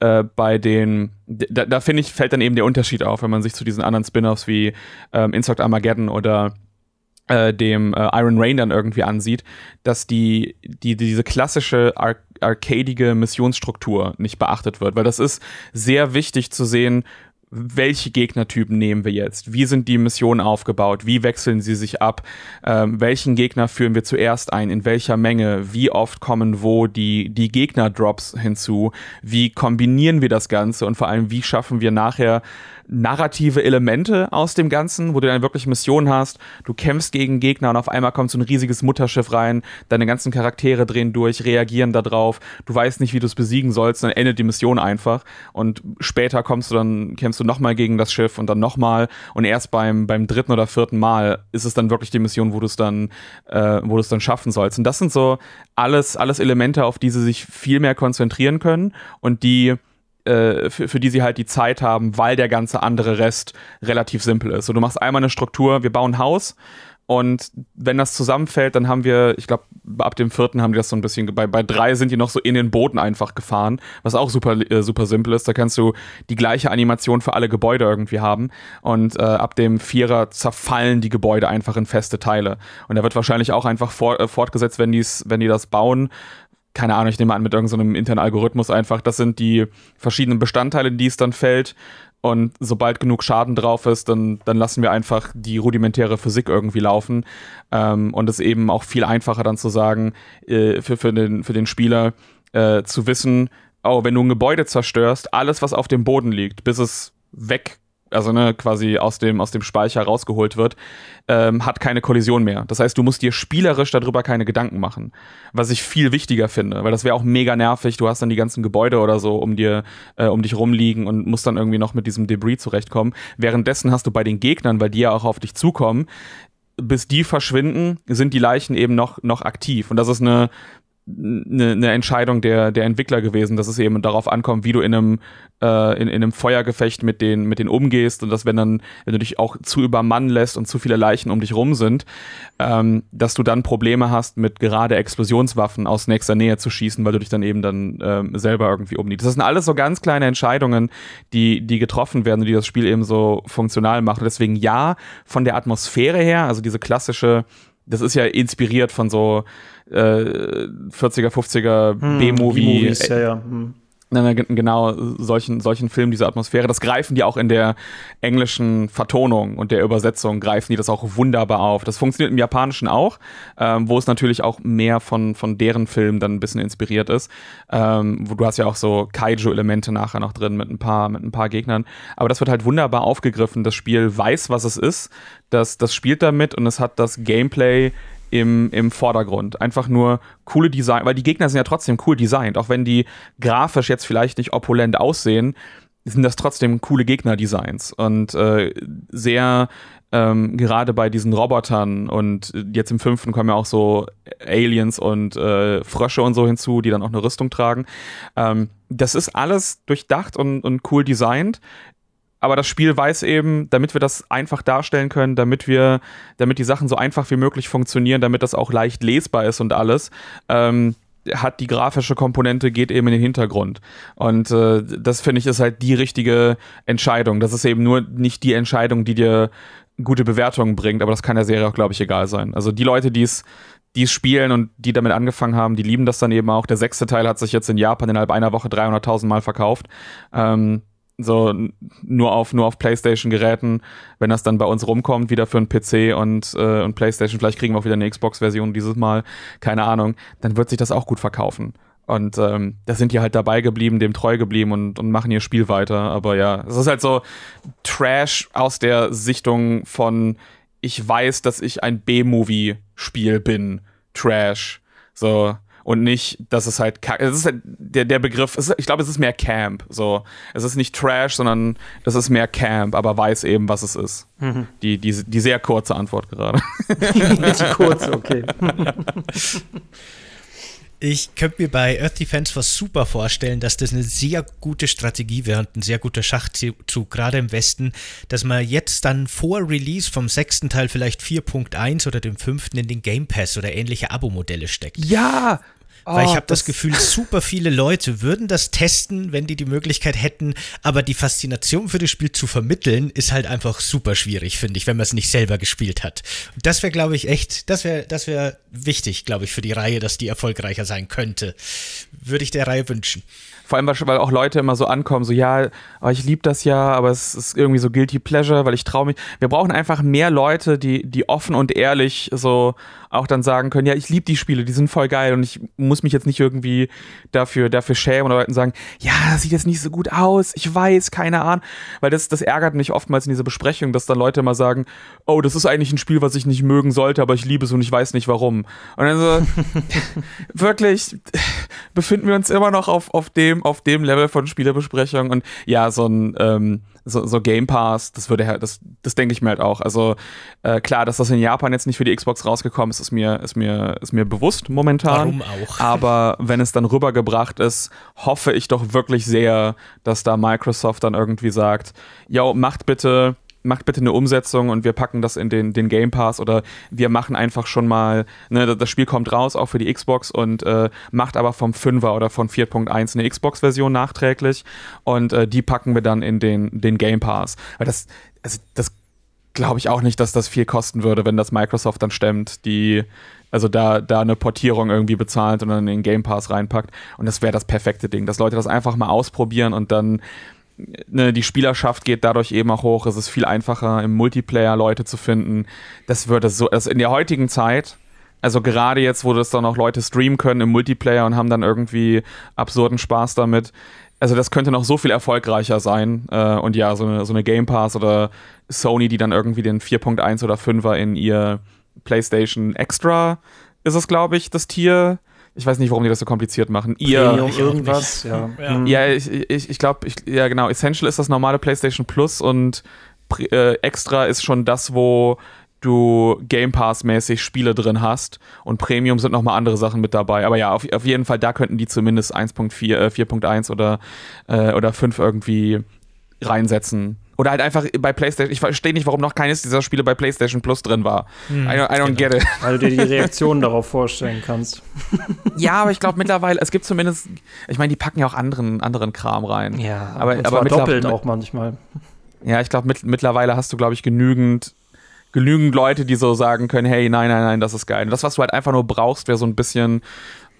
[SPEAKER 2] äh, bei den, da, da finde ich, fällt dann eben der Unterschied auf, wenn man sich zu diesen anderen Spin-offs wie ähm, Insect Armageddon oder äh, dem äh, Iron Rain dann irgendwie ansieht, dass die, die diese klassische Ar arcadige Missionsstruktur nicht beachtet wird, weil das ist sehr wichtig zu sehen, welche Gegnertypen nehmen wir jetzt? Wie sind die Missionen aufgebaut? Wie wechseln sie sich ab? Ähm, welchen Gegner führen wir zuerst ein? In welcher Menge? Wie oft kommen wo die, die Gegner-Drops hinzu? Wie kombinieren wir das Ganze? Und vor allem, wie schaffen wir nachher narrative Elemente aus dem Ganzen, wo du dann wirklich Mission hast. Du kämpfst gegen Gegner und auf einmal kommt so ein riesiges Mutterschiff rein. Deine ganzen Charaktere drehen durch, reagieren darauf. Du weißt nicht, wie du es besiegen sollst. Dann endet die Mission einfach. Und später kommst du dann, kämpfst du nochmal gegen das Schiff und dann nochmal. Und erst beim, beim dritten oder vierten Mal ist es dann wirklich die Mission, wo du es dann, äh, wo du es dann schaffen sollst. Und das sind so alles, alles Elemente, auf die sie sich viel mehr konzentrieren können und die äh, für, für die sie halt die Zeit haben, weil der ganze andere Rest relativ simpel ist. So, du machst einmal eine Struktur, wir bauen ein Haus, und wenn das zusammenfällt, dann haben wir, ich glaube, ab dem vierten haben die das so ein bisschen, bei, bei drei sind die noch so in den Boden einfach gefahren, was auch super, äh, super simpel ist. Da kannst du die gleiche Animation für alle Gebäude irgendwie haben. Und äh, ab dem Vierer zerfallen die Gebäude einfach in feste Teile. Und da wird wahrscheinlich auch einfach for, äh, fortgesetzt, wenn, wenn die das bauen, keine Ahnung, ich nehme an, mit irgendeinem so internen Algorithmus einfach, das sind die verschiedenen Bestandteile, in die es dann fällt. Und sobald genug Schaden drauf ist, dann, dann lassen wir einfach die rudimentäre Physik irgendwie laufen. Ähm, und es ist eben auch viel einfacher dann zu sagen, äh, für, für, den, für den Spieler äh, zu wissen, oh, wenn du ein Gebäude zerstörst, alles, was auf dem Boden liegt, bis es weg also ne, quasi aus dem, aus dem Speicher rausgeholt wird, ähm, hat keine Kollision mehr. Das heißt, du musst dir spielerisch darüber keine Gedanken machen. Was ich viel wichtiger finde, weil das wäre auch mega nervig. Du hast dann die ganzen Gebäude oder so um dir, äh, um dich rumliegen und musst dann irgendwie noch mit diesem Debris zurechtkommen. Währenddessen hast du bei den Gegnern, weil die ja auch auf dich zukommen, bis die verschwinden, sind die Leichen eben noch, noch aktiv. Und das ist eine, eine, eine Entscheidung der, der Entwickler gewesen, dass es eben darauf ankommt, wie du in einem, äh, in, in einem Feuergefecht mit denen mit denen umgehst und dass wenn dann, wenn du dich auch zu übermannen lässt und zu viele Leichen um dich rum sind, ähm, dass du dann Probleme hast, mit gerade Explosionswaffen aus nächster Nähe zu schießen, weil du dich dann eben dann ähm, selber irgendwie umniedest. Das sind alles so ganz kleine Entscheidungen, die, die getroffen werden und die das Spiel eben so funktional machen. Deswegen ja, von der Atmosphäre her, also diese klassische das ist ja inspiriert von so äh, 40er, 50er hm, B-Movie. Ja, ja. Hm genau solchen, solchen Film, diese Atmosphäre. Das greifen die auch in der englischen Vertonung und der Übersetzung, greifen die das auch wunderbar auf. Das funktioniert im Japanischen auch, ähm, wo es natürlich auch mehr von, von deren Film dann ein bisschen inspiriert ist. Ähm, wo du hast ja auch so Kaiju-Elemente nachher noch drin mit ein, paar, mit ein paar Gegnern. Aber das wird halt wunderbar aufgegriffen. Das Spiel weiß, was es ist. Das, das spielt damit und es hat das Gameplay im, im Vordergrund. Einfach nur coole Design, weil die Gegner sind ja trotzdem cool designt, auch wenn die grafisch jetzt vielleicht nicht opulent aussehen, sind das trotzdem coole Gegner-Designs. und äh, sehr ähm, gerade bei diesen Robotern und jetzt im fünften kommen ja auch so Aliens und äh, Frösche und so hinzu, die dann auch eine Rüstung tragen. Ähm, das ist alles durchdacht und, und cool designt aber das Spiel weiß eben, damit wir das einfach darstellen können, damit wir, damit die Sachen so einfach wie möglich funktionieren, damit das auch leicht lesbar ist und alles, ähm, hat die grafische Komponente, geht eben in den Hintergrund. Und äh, das finde ich ist halt die richtige Entscheidung. Das ist eben nur nicht die Entscheidung, die dir gute Bewertungen bringt, aber das kann der Serie auch, glaube ich, egal sein. Also die Leute, die es die es spielen und die damit angefangen haben, die lieben das dann eben auch. Der sechste Teil hat sich jetzt in Japan innerhalb einer Woche 300.000 Mal verkauft. Ähm, so nur auf nur auf PlayStation Geräten, wenn das dann bei uns rumkommt, wieder für einen PC und äh, und PlayStation, vielleicht kriegen wir auch wieder eine Xbox Version dieses Mal, keine Ahnung, dann wird sich das auch gut verkaufen. Und ähm, da sind die halt dabei geblieben, dem treu geblieben und, und machen ihr Spiel weiter. Aber ja, es ist halt so Trash aus der Sichtung von ich weiß, dass ich ein B-Movie-Spiel bin. Trash. So, und nicht, dass es halt es ist halt der, der Begriff, ist, ich glaube, es ist mehr Camp. So. Es ist nicht Trash, sondern es ist mehr Camp, aber weiß eben, was es ist. Mhm. Die, die, die sehr kurze Antwort gerade. die kurze, okay.
[SPEAKER 1] Ich könnte mir bei Earth Defense was super vorstellen, dass das eine sehr gute Strategie wäre und ein sehr guter Schachzug, gerade im Westen, dass man jetzt dann vor Release vom sechsten Teil vielleicht 4.1 oder dem fünften in den Game Pass oder ähnliche Abo-Modelle steckt. Ja, Oh, Weil ich oh, habe das, das Gefühl, super viele Leute würden das testen, wenn die die Möglichkeit hätten, aber die Faszination für das Spiel zu vermitteln, ist halt einfach super schwierig, finde ich, wenn man es nicht selber gespielt hat. das wäre, glaube ich, echt, das wäre das wäre wichtig, glaube ich, für die Reihe, dass die erfolgreicher sein könnte.
[SPEAKER 2] Würde ich der Reihe wünschen. Vor allem, weil auch Leute immer so ankommen, so ja, oh, ich liebe das ja, aber es ist irgendwie so guilty pleasure, weil ich traue mich. Wir brauchen einfach mehr Leute, die, die offen und ehrlich so auch dann sagen können, ja, ich liebe die Spiele, die sind voll geil und ich muss mich jetzt nicht irgendwie dafür, dafür schämen oder Leuten sagen, ja, das sieht jetzt nicht so gut aus, ich weiß, keine Ahnung. Weil das, das ärgert mich oftmals in dieser Besprechung, dass dann Leute immer sagen, oh, das ist eigentlich ein Spiel, was ich nicht mögen sollte, aber ich liebe es und ich weiß nicht warum. Und dann so, wirklich befinden wir uns immer noch auf, auf, dem, auf dem Level von Spielerbesprechung. Und ja, so ein ähm, so, so, Game Pass, das würde das, das denke ich mir halt auch. Also äh, klar, dass das in Japan jetzt nicht für die Xbox rausgekommen ist, ist mir, ist mir, ist mir bewusst momentan. Warum auch? Aber wenn es dann rübergebracht ist, hoffe ich doch wirklich sehr, dass da Microsoft dann irgendwie sagt, yo, macht bitte macht bitte eine Umsetzung und wir packen das in den, den Game Pass oder wir machen einfach schon mal, ne, das Spiel kommt raus, auch für die Xbox und äh, macht aber vom 5er oder von 4.1 eine Xbox-Version nachträglich und äh, die packen wir dann in den, den Game Pass. Weil das, also das glaube ich auch nicht, dass das viel kosten würde, wenn das Microsoft dann stemmt, die also da, da eine Portierung irgendwie bezahlt und dann in den Game Pass reinpackt. Und das wäre das perfekte Ding, dass Leute das einfach mal ausprobieren und dann ne, die Spielerschaft geht dadurch eben auch hoch. Es ist viel einfacher, im Multiplayer Leute zu finden. Das würde so, das in der heutigen Zeit, also gerade jetzt, wo das dann auch Leute streamen können im Multiplayer und haben dann irgendwie absurden Spaß damit. Also das könnte noch so viel erfolgreicher sein. Äh, und ja, so eine, so eine Game Pass oder Sony, die dann irgendwie den 4.1 oder 5er in ihr PlayStation Extra ist es, glaube ich, das Tier ich weiß nicht, warum die das so kompliziert machen. Ihr irgendwas, ja. ja. ich, ich, ich glaube, ja genau, Essential ist das normale PlayStation Plus und äh, Extra ist schon das, wo du Game Pass mäßig Spiele drin hast und Premium sind nochmal andere Sachen mit dabei. Aber ja, auf, auf jeden Fall, da könnten die zumindest 1.4, äh, 4.1 oder, äh, oder 5 irgendwie reinsetzen. Oder halt einfach bei PlayStation. Ich verstehe nicht, warum noch keines dieser Spiele bei PlayStation Plus drin war. Hm, I don't, I don't genau. get it. Weil du dir die Reaktion darauf vorstellen kannst. Ja, aber ich glaube mittlerweile, es gibt zumindest, ich meine, die packen ja auch anderen, anderen Kram rein. Ja, aber, aber doppelt auch manchmal. Ja, ich glaube, mit, mittlerweile hast du, glaube ich, genügend genügend Leute, die so sagen können, hey, nein, nein, nein, das ist geil. Und das, was du halt einfach nur brauchst, wäre so ein bisschen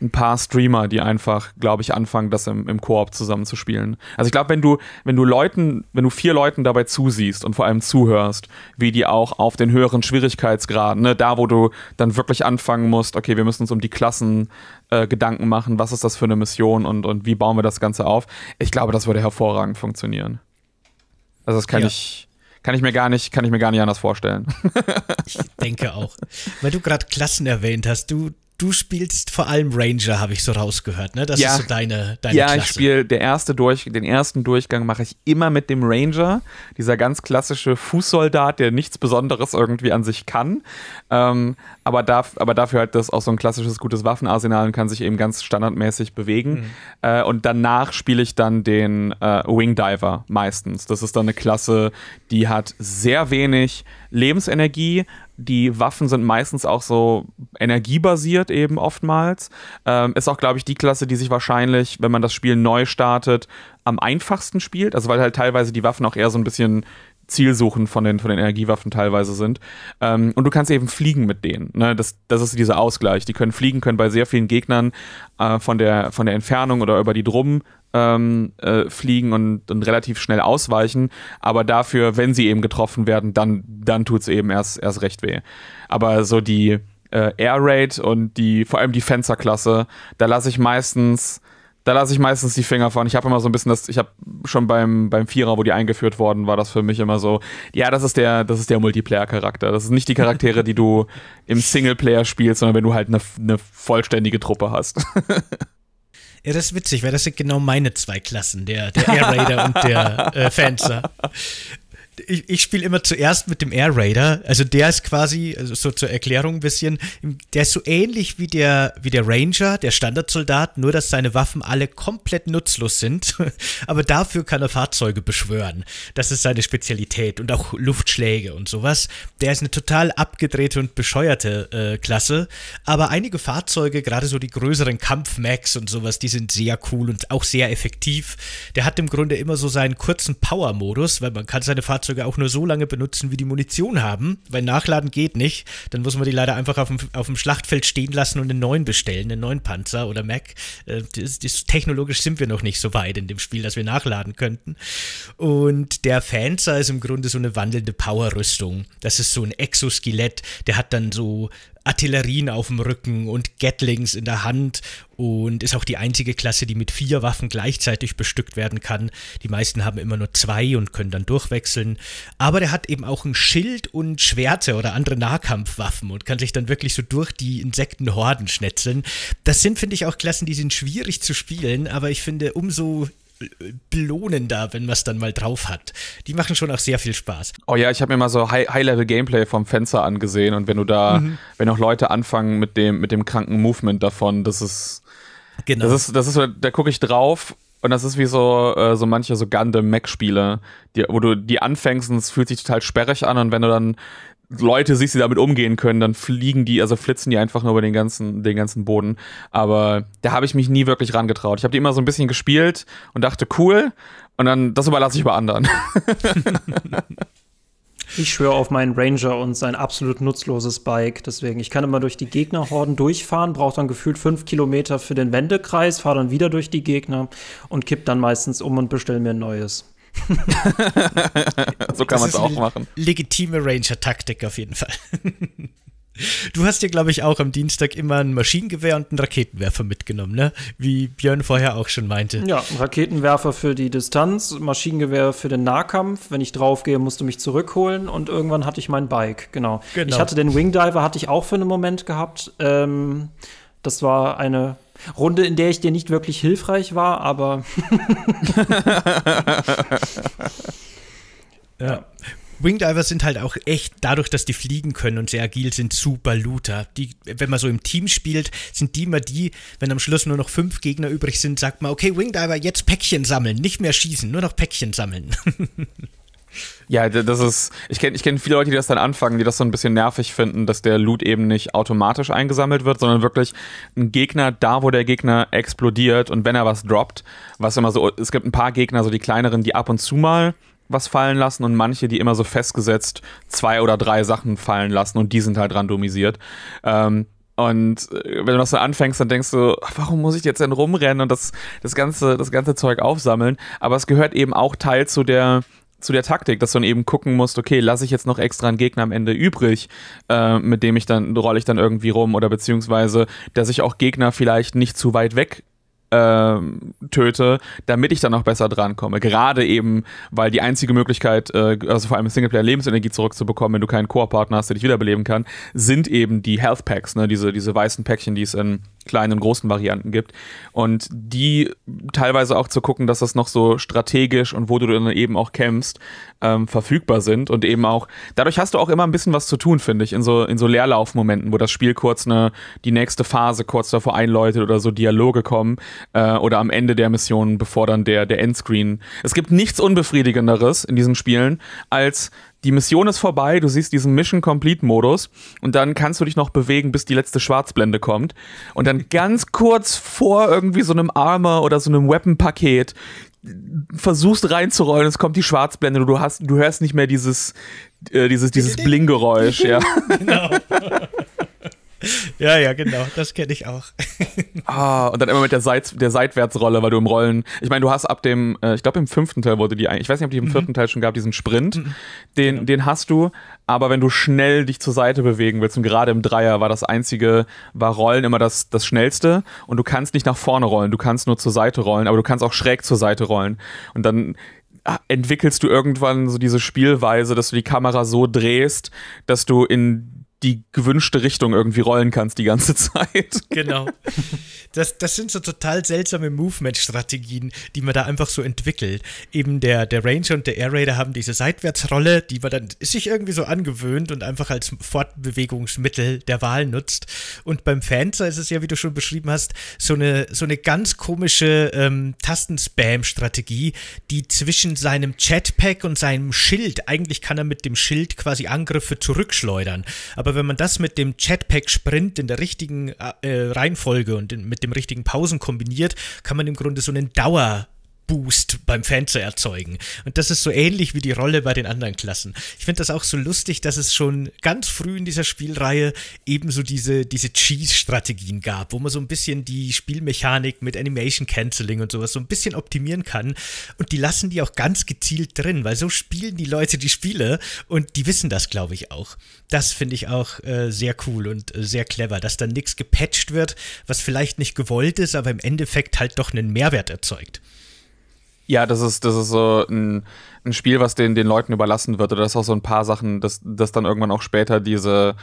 [SPEAKER 2] ein paar Streamer, die einfach, glaube ich, anfangen, das im, im Koop zusammenzuspielen. Also ich glaube, wenn du, wenn du Leuten, wenn du vier Leuten dabei zusiehst und vor allem zuhörst, wie die auch auf den höheren Schwierigkeitsgraden, ne, da wo du dann wirklich anfangen musst, okay, wir müssen uns um die Klassen äh, Gedanken machen, was ist das für eine Mission und, und wie bauen wir das Ganze auf, ich glaube, das würde hervorragend funktionieren. Also das kann ja. ich. Kann ich mir gar nicht, kann ich mir gar nicht anders vorstellen.
[SPEAKER 1] ich denke auch. Weil du gerade Klassen erwähnt hast, du, du spielst vor allem Ranger, habe ich so rausgehört, ne? Das ja, ist so deine, deine ja, Klasse. Ja, ich
[SPEAKER 2] spiele der erste durch, den ersten Durchgang mache ich immer mit dem Ranger, dieser ganz klassische Fußsoldat, der nichts Besonderes irgendwie an sich kann. Ähm, aber, darf, aber dafür hat das auch so ein klassisches gutes Waffenarsenal und kann sich eben ganz standardmäßig bewegen. Mhm. Äh, und danach spiele ich dann den äh, Wing meistens. Das ist dann eine Klasse, die hat sehr wenig Lebensenergie, die Waffen sind meistens auch so energiebasiert eben oftmals. Ähm, ist auch, glaube ich, die Klasse, die sich wahrscheinlich, wenn man das Spiel neu startet, am einfachsten spielt. Also weil halt teilweise die Waffen auch eher so ein bisschen Zielsuchen von den, von den Energiewaffen teilweise sind. Ähm, und du kannst eben fliegen mit denen. Ne? Das, das ist dieser Ausgleich. Die können fliegen, können bei sehr vielen Gegnern äh, von, der, von der Entfernung oder über die Drum ähm, äh, fliegen und, und relativ schnell ausweichen. Aber dafür, wenn sie eben getroffen werden, dann, dann tut es eben erst, erst recht weh. Aber so die äh, Air Raid und die, vor allem die Fensterklasse, da lasse ich meistens da lasse ich meistens die Finger von. Ich habe immer so ein bisschen das, ich habe schon beim, beim Vierer, wo die eingeführt worden, war das für mich immer so, ja, das ist der, das ist der Multiplayer-Charakter. Das sind nicht die Charaktere, die du im Singleplayer spielst, sondern wenn du halt eine ne vollständige Truppe hast.
[SPEAKER 1] ja, das ist witzig, weil das sind genau meine zwei Klassen, der, der Air Raider und der äh, Fencer ich, ich spiele immer zuerst mit dem Air Raider. Also der ist quasi, also so zur Erklärung ein bisschen, der ist so ähnlich wie der, wie der Ranger, der Standardsoldat, nur dass seine Waffen alle komplett nutzlos sind. Aber dafür kann er Fahrzeuge beschwören. Das ist seine Spezialität und auch Luftschläge und sowas. Der ist eine total abgedrehte und bescheuerte äh, Klasse. Aber einige Fahrzeuge, gerade so die größeren Kampfmax und sowas, die sind sehr cool und auch sehr effektiv. Der hat im Grunde immer so seinen kurzen Power-Modus, weil man kann seine Fahrzeuge Feuerzeuge auch nur so lange benutzen, wie die Munition haben, weil nachladen geht nicht. Dann muss man die leider einfach auf dem, auf dem Schlachtfeld stehen lassen und einen neuen bestellen, einen neuen Panzer oder Mac. Äh, das, das, technologisch sind wir noch nicht so weit in dem Spiel, dass wir nachladen könnten. Und der Panzer ist im Grunde so eine wandelnde Powerrüstung. Das ist so ein Exoskelett, der hat dann so Artillerien auf dem Rücken und Gatlings in der Hand und ist auch die einzige Klasse, die mit vier Waffen gleichzeitig bestückt werden kann. Die meisten haben immer nur zwei und können dann durchwechseln. Aber er hat eben auch ein Schild und Schwerte oder andere Nahkampfwaffen und kann sich dann wirklich so durch die Insektenhorden schnetzeln. Das sind, finde ich, auch Klassen, die sind schwierig zu spielen, aber ich finde, umso belohnender, wenn man es dann mal drauf hat. Die machen schon auch sehr viel Spaß.
[SPEAKER 2] Oh ja, ich habe mir mal so High-Level-Gameplay vom Fenster angesehen und wenn du da, mhm. wenn auch Leute anfangen mit dem, mit dem kranken Movement davon, das ist. Genau. Das ist, das ist, da gucke ich drauf und das ist wie so, äh, so manche so Gundam-Mech-Spiele, wo du die anfängst und es fühlt sich total sperrig an und wenn du dann Leute siehst, die damit umgehen können, dann fliegen die, also flitzen die einfach nur über den ganzen, den ganzen Boden. Aber da habe ich mich nie wirklich rangetraut. Ich habe die immer so ein bisschen gespielt und dachte, cool, und dann, das überlasse ich bei anderen.
[SPEAKER 3] Ich schwöre auf meinen Ranger und sein absolut nutzloses Bike. Deswegen, ich kann immer durch die Gegnerhorden durchfahren, brauche dann gefühlt fünf Kilometer für den Wendekreis, fahre dann wieder durch die Gegner und kipp dann meistens um und bestelle mir ein neues. so kann man es auch machen. Legitime Ranger-Taktik auf jeden Fall.
[SPEAKER 1] Du hast dir, glaube ich, auch am Dienstag immer ein Maschinengewehr und einen Raketenwerfer mitgenommen, ne? Wie Björn vorher auch schon meinte.
[SPEAKER 3] Ja, Raketenwerfer für die Distanz, Maschinengewehr für den Nahkampf. Wenn ich draufgehe, musst du mich zurückholen und irgendwann hatte ich mein Bike, genau. genau. Ich hatte den Wingdiver, hatte ich auch für einen Moment gehabt. Ähm, das war eine Runde, in der ich dir nicht wirklich hilfreich war, aber.
[SPEAKER 1] ja. Wingdivers sind halt auch echt, dadurch, dass die fliegen können und sehr agil sind, super Looter. Die, wenn man so im Team spielt, sind die immer die, wenn am Schluss nur noch fünf Gegner übrig sind, sagt man, okay, Wingdiver, jetzt Päckchen sammeln, nicht mehr schießen, nur noch Päckchen sammeln.
[SPEAKER 2] Ja, das ist, ich kenne ich kenn viele Leute, die das dann anfangen, die das so ein bisschen nervig finden, dass der Loot eben nicht automatisch eingesammelt wird, sondern wirklich ein Gegner da, wo der Gegner explodiert und wenn er was droppt, was immer so, es gibt ein paar Gegner, so die kleineren, die ab und zu mal was fallen lassen und manche, die immer so festgesetzt zwei oder drei Sachen fallen lassen und die sind halt randomisiert. Ähm, und äh, wenn du das so anfängst, dann denkst du, warum muss ich jetzt denn rumrennen und das, das, ganze, das ganze Zeug aufsammeln? Aber es gehört eben auch Teil zu der, zu der Taktik, dass du dann eben gucken musst, okay, lasse ich jetzt noch extra einen Gegner am Ende übrig, äh, mit dem ich dann rolle ich dann irgendwie rum oder beziehungsweise, dass ich auch Gegner vielleicht nicht zu weit weg ähm, töte, damit ich dann noch besser drankomme. Gerade eben, weil die einzige Möglichkeit, äh, also vor allem Singleplayer Lebensenergie zurückzubekommen, wenn du keinen Koop-Partner hast, der dich wiederbeleben kann, sind eben die Health Packs, ne? diese, diese weißen Päckchen, die es in kleinen und großen Varianten gibt. Und die teilweise auch zu gucken, dass das noch so strategisch und wo du dann eben auch kämpfst, ähm, verfügbar sind und eben auch, dadurch hast du auch immer ein bisschen was zu tun, finde ich, in so, in so Leerlaufmomenten, wo das Spiel kurz eine, die nächste Phase kurz davor einläutet oder so Dialoge kommen äh, oder am Ende der Mission, bevor dann der, der Endscreen. Es gibt nichts Unbefriedigenderes in diesen Spielen, als die Mission ist vorbei, du siehst diesen Mission Complete Modus und dann kannst du dich noch bewegen, bis die letzte Schwarzblende kommt. Und dann ganz kurz vor irgendwie so einem Armor oder so einem Weapon-Paket versuchst reinzurollen, es kommt die Schwarzblende und du hast, du hörst nicht mehr dieses, äh, dieses, dieses Bling-Geräusch, ja. Genau.
[SPEAKER 1] Ja, ja, genau, das kenne ich auch.
[SPEAKER 2] ah, und dann immer mit der, Seit der Seitwärtsrolle, weil du im Rollen. Ich meine, du hast ab dem, äh, ich glaube im fünften Teil wurde die, ein, ich weiß nicht, ob die im mhm. vierten Teil schon gab, diesen Sprint. Mhm. Den, genau. den hast du, aber wenn du schnell dich zur Seite bewegen willst, und gerade im Dreier war das einzige, war Rollen immer das, das Schnellste und du kannst nicht nach vorne rollen, du kannst nur zur Seite rollen, aber du kannst auch schräg zur Seite rollen. Und dann ah, entwickelst du irgendwann so diese Spielweise, dass du die Kamera so drehst, dass du in die gewünschte Richtung irgendwie rollen kannst die ganze Zeit.
[SPEAKER 1] Genau. Das, das sind so total seltsame Movement-Strategien, die man da einfach so entwickelt. Eben der, der Ranger und der Air Raider haben diese Seitwärtsrolle, die man dann sich irgendwie so angewöhnt und einfach als Fortbewegungsmittel der Wahl nutzt. Und beim Fanzer ist es ja, wie du schon beschrieben hast, so eine, so eine ganz komische ähm, Tastenspam-Strategie, die zwischen seinem Chatpack und seinem Schild, eigentlich kann er mit dem Schild quasi Angriffe zurückschleudern. Aber aber wenn man das mit dem chatpack sprint in der richtigen äh, äh, Reihenfolge und in, mit dem richtigen Pausen kombiniert, kann man im Grunde so einen Dauer- Boost beim Fan zu erzeugen. Und das ist so ähnlich wie die Rolle bei den anderen Klassen. Ich finde das auch so lustig, dass es schon ganz früh in dieser Spielreihe ebenso diese, diese Cheese-Strategien gab, wo man so ein bisschen die Spielmechanik mit Animation Canceling und sowas so ein bisschen optimieren kann. Und die lassen die auch ganz gezielt drin, weil so spielen die Leute die Spiele und die wissen das, glaube ich, auch. Das finde ich auch äh, sehr cool und äh, sehr clever, dass dann nichts gepatcht wird, was vielleicht nicht gewollt ist, aber im Endeffekt halt doch einen Mehrwert erzeugt.
[SPEAKER 2] Ja, das ist, das ist so ein, ein Spiel, was den, den Leuten überlassen wird. Oder das ist auch so ein paar Sachen, dass, dass dann irgendwann auch später diese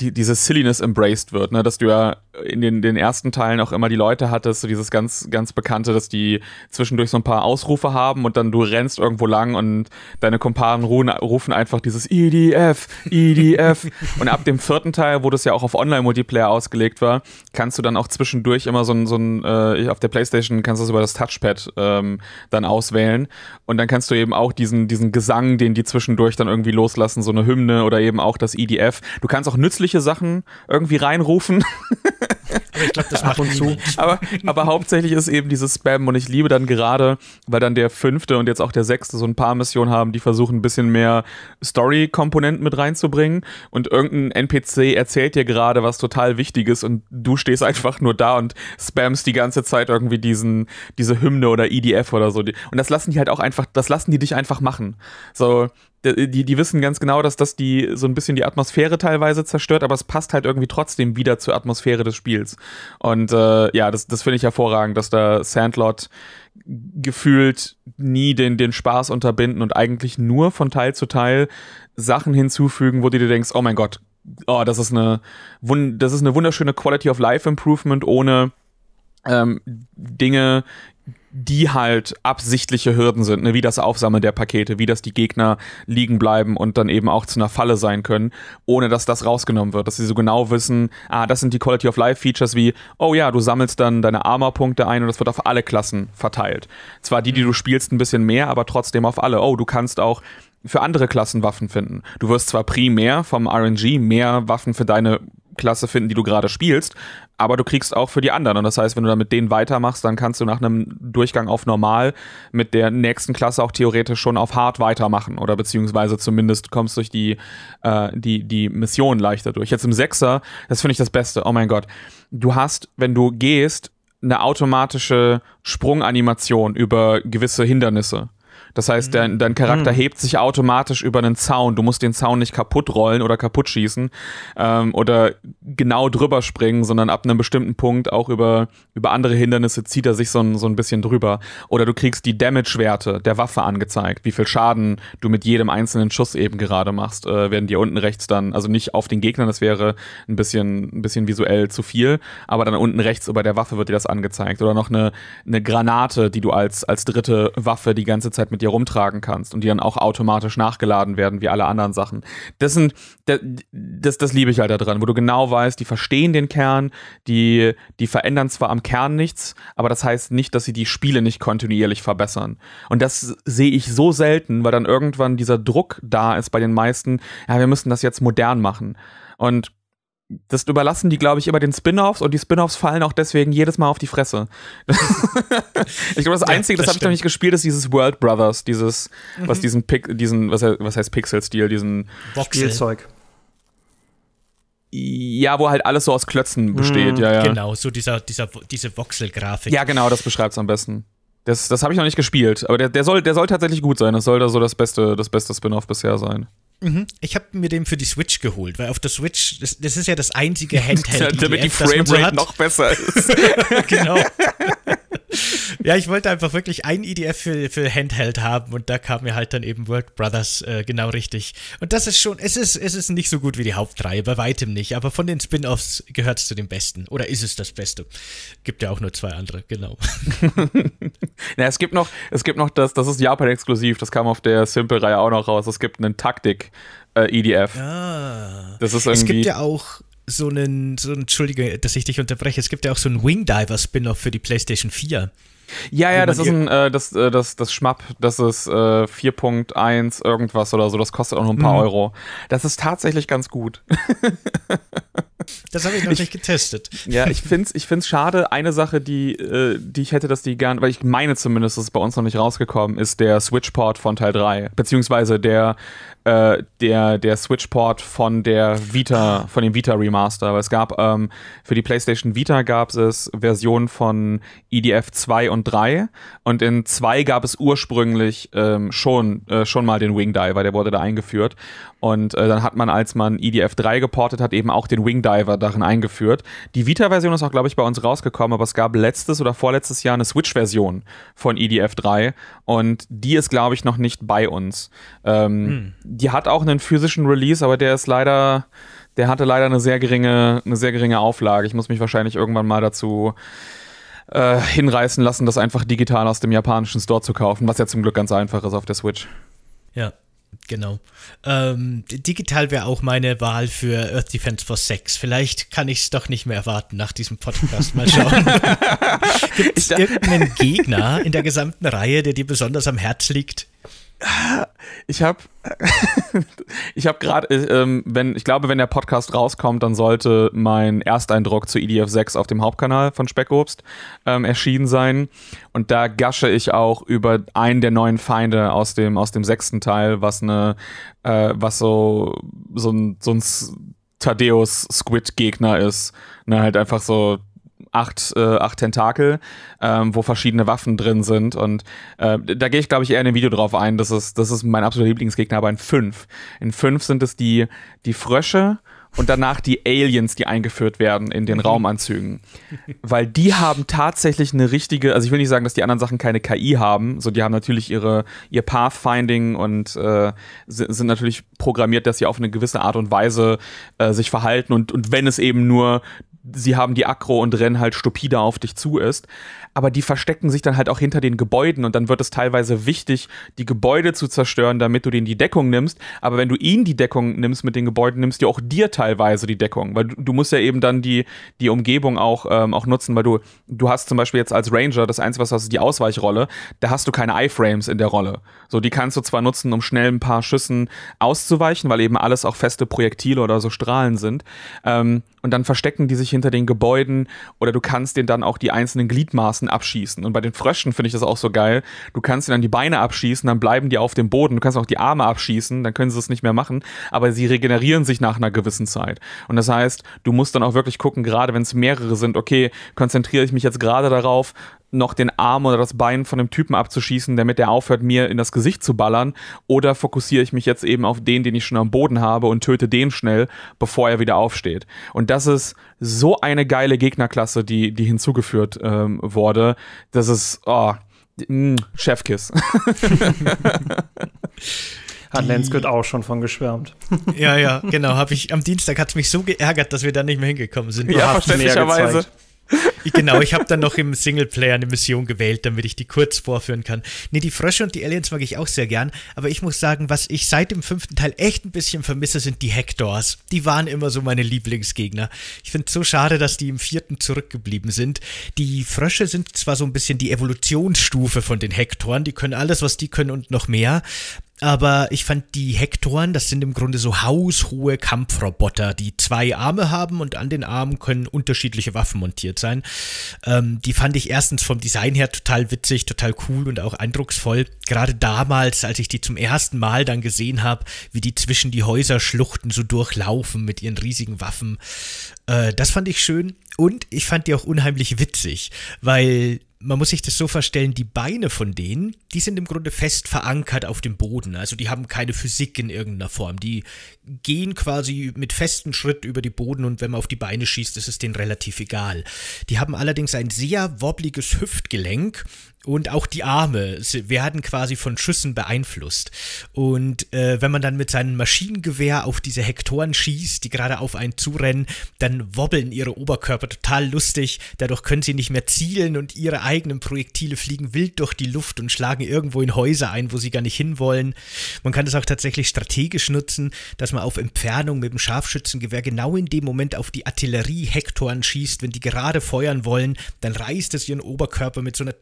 [SPEAKER 2] die, diese Silliness embraced wird, ne? dass du ja in den, den ersten Teilen auch immer die Leute hattest, so dieses ganz, ganz Bekannte, dass die zwischendurch so ein paar Ausrufe haben und dann du rennst irgendwo lang und deine Kumpanen rufen einfach dieses EDF, EDF. und ab dem vierten Teil, wo das ja auch auf Online-Multiplayer ausgelegt war, kannst du dann auch zwischendurch immer so ein, so ein äh, auf der Playstation kannst du das über das Touchpad ähm, dann auswählen. Und dann kannst du eben auch diesen, diesen Gesang, den die zwischendurch dann irgendwie loslassen, so eine Hymne oder eben auch das EDF. Du kannst auch nützliche Sachen irgendwie reinrufen. Aber ich glaube, das ab und zu. Aber, aber hauptsächlich ist eben dieses Spam und ich liebe dann gerade, weil dann der fünfte und jetzt auch der sechste so ein paar Missionen haben, die versuchen ein bisschen mehr Story-Komponenten mit reinzubringen und irgendein NPC erzählt dir gerade was total Wichtiges und du stehst einfach nur da und spammst die ganze Zeit irgendwie diesen, diese Hymne oder EDF oder so. Und das lassen die halt auch einfach, das lassen die dich einfach machen. So, die, die wissen ganz genau, dass das die so ein bisschen die Atmosphäre teilweise zerstört, aber es passt halt irgendwie trotzdem wieder zur Atmosphäre des Spiels. Und äh, ja, das, das finde ich hervorragend, dass da Sandlot gefühlt nie den, den Spaß unterbinden und eigentlich nur von Teil zu Teil Sachen hinzufügen, wo du dir denkst, oh mein Gott, oh, das ist eine, das ist eine wunderschöne Quality of Life Improvement ohne ähm, Dinge die halt absichtliche Hürden sind, ne? wie das Aufsammeln der Pakete, wie dass die Gegner liegen bleiben und dann eben auch zu einer Falle sein können, ohne dass das rausgenommen wird, dass sie so genau wissen, ah, das sind die Quality of Life Features wie, oh ja, du sammelst dann deine Armor-Punkte ein und das wird auf alle Klassen verteilt. Zwar die, die du spielst, ein bisschen mehr, aber trotzdem auf alle. Oh, du kannst auch für andere Klassen Waffen finden. Du wirst zwar primär vom RNG mehr Waffen für deine Klasse finden, die du gerade spielst, aber du kriegst auch für die anderen. Und das heißt, wenn du dann mit denen weitermachst, dann kannst du nach einem Durchgang auf normal mit der nächsten Klasse auch theoretisch schon auf hart weitermachen oder beziehungsweise zumindest kommst durch die, äh, die, die Mission leichter durch. Jetzt im Sechser, das finde ich das Beste. Oh mein Gott. Du hast, wenn du gehst, eine automatische Sprunganimation über gewisse Hindernisse. Das heißt, dein, mhm. dein Charakter mhm. hebt sich automatisch über einen Zaun. Du musst den Zaun nicht kaputt rollen oder kaputt schießen ähm, oder genau drüber springen, sondern ab einem bestimmten Punkt auch über, über andere Hindernisse zieht er sich so ein, so ein bisschen drüber. Oder du kriegst die Damage-Werte der Waffe angezeigt, wie viel Schaden du mit jedem einzelnen Schuss eben gerade machst, äh, werden dir unten rechts dann, also nicht auf den Gegnern, das wäre ein bisschen, ein bisschen visuell zu viel, aber dann unten rechts über der Waffe wird dir das angezeigt. Oder noch eine, eine Granate, die du als, als dritte Waffe die ganze Zeit mit dir dir rumtragen kannst und die dann auch automatisch nachgeladen werden, wie alle anderen Sachen. Das sind, das, das, das liebe ich halt da dran, wo du genau weißt, die verstehen den Kern, die, die verändern zwar am Kern nichts, aber das heißt nicht, dass sie die Spiele nicht kontinuierlich verbessern. Und das sehe ich so selten, weil dann irgendwann dieser Druck da ist bei den meisten, ja, wir müssen das jetzt modern machen. Und das überlassen die, glaube ich, immer den Spin-Offs und die Spin-Offs fallen auch deswegen jedes Mal auf die Fresse. ich glaube, das Einzige, ja, das, das habe ich noch nicht gespielt, ist dieses World Brothers, dieses, mhm. was diesen, Pic diesen was, was heißt Pixel-Stil, diesen Voxel. Spielzeug. Ja, wo halt alles so aus Klötzen mhm. besteht, mhm. ja, ja. Genau,
[SPEAKER 1] so dieser, dieser, diese Voxel-Grafik. Ja, genau,
[SPEAKER 2] das beschreibt es am besten. Das, das habe ich noch nicht gespielt, aber der, der, soll, der soll tatsächlich gut sein. Das soll da so das beste, das beste Spin-off bisher sein.
[SPEAKER 1] Mhm. Ich habe mir den für die Switch geholt, weil auf der Switch, das, das ist ja das einzige Handheld. Ja, damit die Framerate so noch besser ist. genau. ja, ich wollte einfach wirklich ein EDF für, für Handheld haben und da kam mir halt dann eben World Brothers äh, genau richtig. Und das ist schon, es ist, es ist nicht so gut wie die Hauptreihe, bei weitem nicht, aber von den Spin-Offs gehört es zu den besten. Oder ist es das Beste? Gibt ja auch nur zwei andere,
[SPEAKER 2] genau. Na, es gibt noch, es gibt noch das, das ist Japan-exklusiv, das kam auf der Simple-Reihe auch noch raus. Es gibt einen Taktik. Äh, EDF. Ah, das ist irgendwie. Es gibt ja
[SPEAKER 1] auch so einen, so einen, Entschuldige, dass ich dich unterbreche, es gibt ja auch so einen Wingdiver-Spin-Off für die PlayStation 4.
[SPEAKER 2] Ja, ja, das ist ein, äh, das, äh, das, das Schmapp, das ist äh, 4.1 irgendwas oder so, das kostet auch nur ein paar mhm. Euro. Das ist tatsächlich ganz gut. das habe ich noch ich, nicht getestet. Ja, ich finde es ich find's schade. Eine Sache, die, äh, die ich hätte, dass die gern, weil ich meine zumindest, dass es bei uns noch nicht rausgekommen ist, der Switchport von Teil 3, beziehungsweise der äh, der, der Switch-Port von der Vita, von dem Vita-Remaster. Aber es gab ähm, für die PlayStation Vita gab es Versionen von EDF 2 und 3 und in 2 gab es ursprünglich ähm, schon, äh, schon mal den Wing Diver, der wurde da eingeführt. Und äh, dann hat man, als man EDF 3 geportet hat, eben auch den Wing Diver darin eingeführt. Die Vita-Version ist auch, glaube ich, bei uns rausgekommen, aber es gab letztes oder vorletztes Jahr eine Switch-Version von EDF 3 und die ist, glaube ich, noch nicht bei uns. Ähm, hm die hat auch einen physischen Release, aber der ist leider, der hatte leider eine sehr geringe, eine sehr geringe Auflage. Ich muss mich wahrscheinlich irgendwann mal dazu äh, hinreißen lassen, das einfach digital aus dem japanischen Store zu kaufen, was ja zum Glück ganz einfach ist auf der Switch.
[SPEAKER 1] Ja, genau. Ähm, digital wäre auch meine Wahl für Earth Defense Force 6. Vielleicht kann ich es doch nicht mehr erwarten nach diesem Podcast. Mal schauen. Gibt es irgendeinen
[SPEAKER 2] Gegner
[SPEAKER 1] in der gesamten Reihe, der dir besonders am Herz liegt?
[SPEAKER 2] Ich habe ich habe gerade, äh, ähm, wenn ich glaube, wenn der Podcast rauskommt, dann sollte mein Ersteindruck zu EDF 6 auf dem Hauptkanal von Speckobst ähm, erschienen sein. Und da gasche ich auch über einen der neuen Feinde aus dem, aus dem sechsten Teil, was eine, äh, was so, so ein, so ein Tadeus-Squid-Gegner ist. Ne, halt einfach so acht, äh, acht Tentakel, ähm, wo verschiedene Waffen drin sind. Und äh, da gehe ich, glaube ich, eher in dem Video drauf ein. Das ist, das ist mein absoluter Lieblingsgegner, aber in fünf. In fünf sind es die, die Frösche und danach die Aliens, die eingeführt werden in den mhm. Raumanzügen. Weil die haben tatsächlich eine richtige, also ich will nicht sagen, dass die anderen Sachen keine KI haben, so die haben natürlich ihre, ihr Pathfinding und äh, sind natürlich programmiert, dass sie auf eine gewisse Art und Weise äh, sich verhalten und, und wenn es eben nur sie haben die Akro und rennen halt stupider auf dich zu ist. Aber die verstecken sich dann halt auch hinter den Gebäuden und dann wird es teilweise wichtig, die Gebäude zu zerstören, damit du denen die Deckung nimmst. Aber wenn du ihnen die Deckung nimmst mit den Gebäuden, nimmst du auch dir teilweise die Deckung, weil du, du musst ja eben dann die, die Umgebung auch, ähm, auch nutzen, weil du, du hast zum Beispiel jetzt als Ranger das Einzige, was du hast, ist die Ausweichrolle. Da hast du keine Iframes in der Rolle. So, die kannst du zwar nutzen, um schnell ein paar Schüssen auszuweichen, weil eben alles auch feste Projektile oder so Strahlen sind. Ähm, und dann verstecken die sich hinter den Gebäuden oder du kannst den dann auch die einzelnen Gliedmaßen abschießen. Und bei den Fröschen finde ich das auch so geil. Du kannst ihnen dann die Beine abschießen, dann bleiben die auf dem Boden. Du kannst auch die Arme abschießen, dann können sie es nicht mehr machen, aber sie regenerieren sich nach einer gewissen Zeit. Und das heißt, du musst dann auch wirklich gucken, gerade wenn es mehrere sind, okay, konzentriere ich mich jetzt gerade darauf, noch den Arm oder das Bein von dem Typen abzuschießen, damit er aufhört, mir in das Gesicht zu ballern? Oder fokussiere ich mich jetzt eben auf den, den ich schon am Boden habe und töte den schnell, bevor er wieder aufsteht? Und das ist so eine geile Gegnerklasse, die, die hinzugeführt ähm, wurde. Das ist, oh, mh, mm, Chefkiss. Hat Lenskut auch schon von geschwärmt.
[SPEAKER 1] Ja, ja, genau. Hab ich, am Dienstag hat es mich so geärgert, dass wir da nicht mehr hingekommen sind. Ja, verständlicherweise. Genau, ich habe dann noch im Singleplayer eine Mission gewählt, damit ich die kurz vorführen kann. Nee, die Frösche und die Aliens mag ich auch sehr gern, aber ich muss sagen, was ich seit dem fünften Teil echt ein bisschen vermisse, sind die Hectors. Die waren immer so meine Lieblingsgegner. Ich finde es so schade, dass die im vierten zurückgeblieben sind. Die Frösche sind zwar so ein bisschen die Evolutionsstufe von den Hectoren, die können alles, was die können und noch mehr, aber ich fand die Hektoren, das sind im Grunde so haushohe Kampfroboter, die zwei Arme haben und an den Armen können unterschiedliche Waffen montiert sein. Ähm, die fand ich erstens vom Design her total witzig, total cool und auch eindrucksvoll. Gerade damals, als ich die zum ersten Mal dann gesehen habe, wie die zwischen die Häuserschluchten so durchlaufen mit ihren riesigen Waffen. Äh, das fand ich schön. Und ich fand die auch unheimlich witzig, weil man muss sich das so vorstellen, die Beine von denen, die sind im Grunde fest verankert auf dem Boden. Also die haben keine Physik in irgendeiner Form. Die gehen quasi mit festem Schritt über die Boden und wenn man auf die Beine schießt, ist es denen relativ egal. Die haben allerdings ein sehr wobbliges Hüftgelenk und auch die Arme werden quasi von Schüssen beeinflusst. Und äh, wenn man dann mit seinem Maschinengewehr auf diese Hektoren schießt, die gerade auf einen zurennen, dann wobbeln ihre Oberkörper total lustig. Dadurch können sie nicht mehr zielen und ihre eigenen Projektile fliegen wild durch die Luft und schlagen irgendwo in Häuser ein, wo sie gar nicht hinwollen. Man kann das auch tatsächlich strategisch nutzen, dass man auf Entfernung mit dem Scharfschützengewehr genau in dem Moment auf die Artillerie Hektoren schießt. Wenn die gerade feuern wollen, dann reißt es ihren Oberkörper mit so einer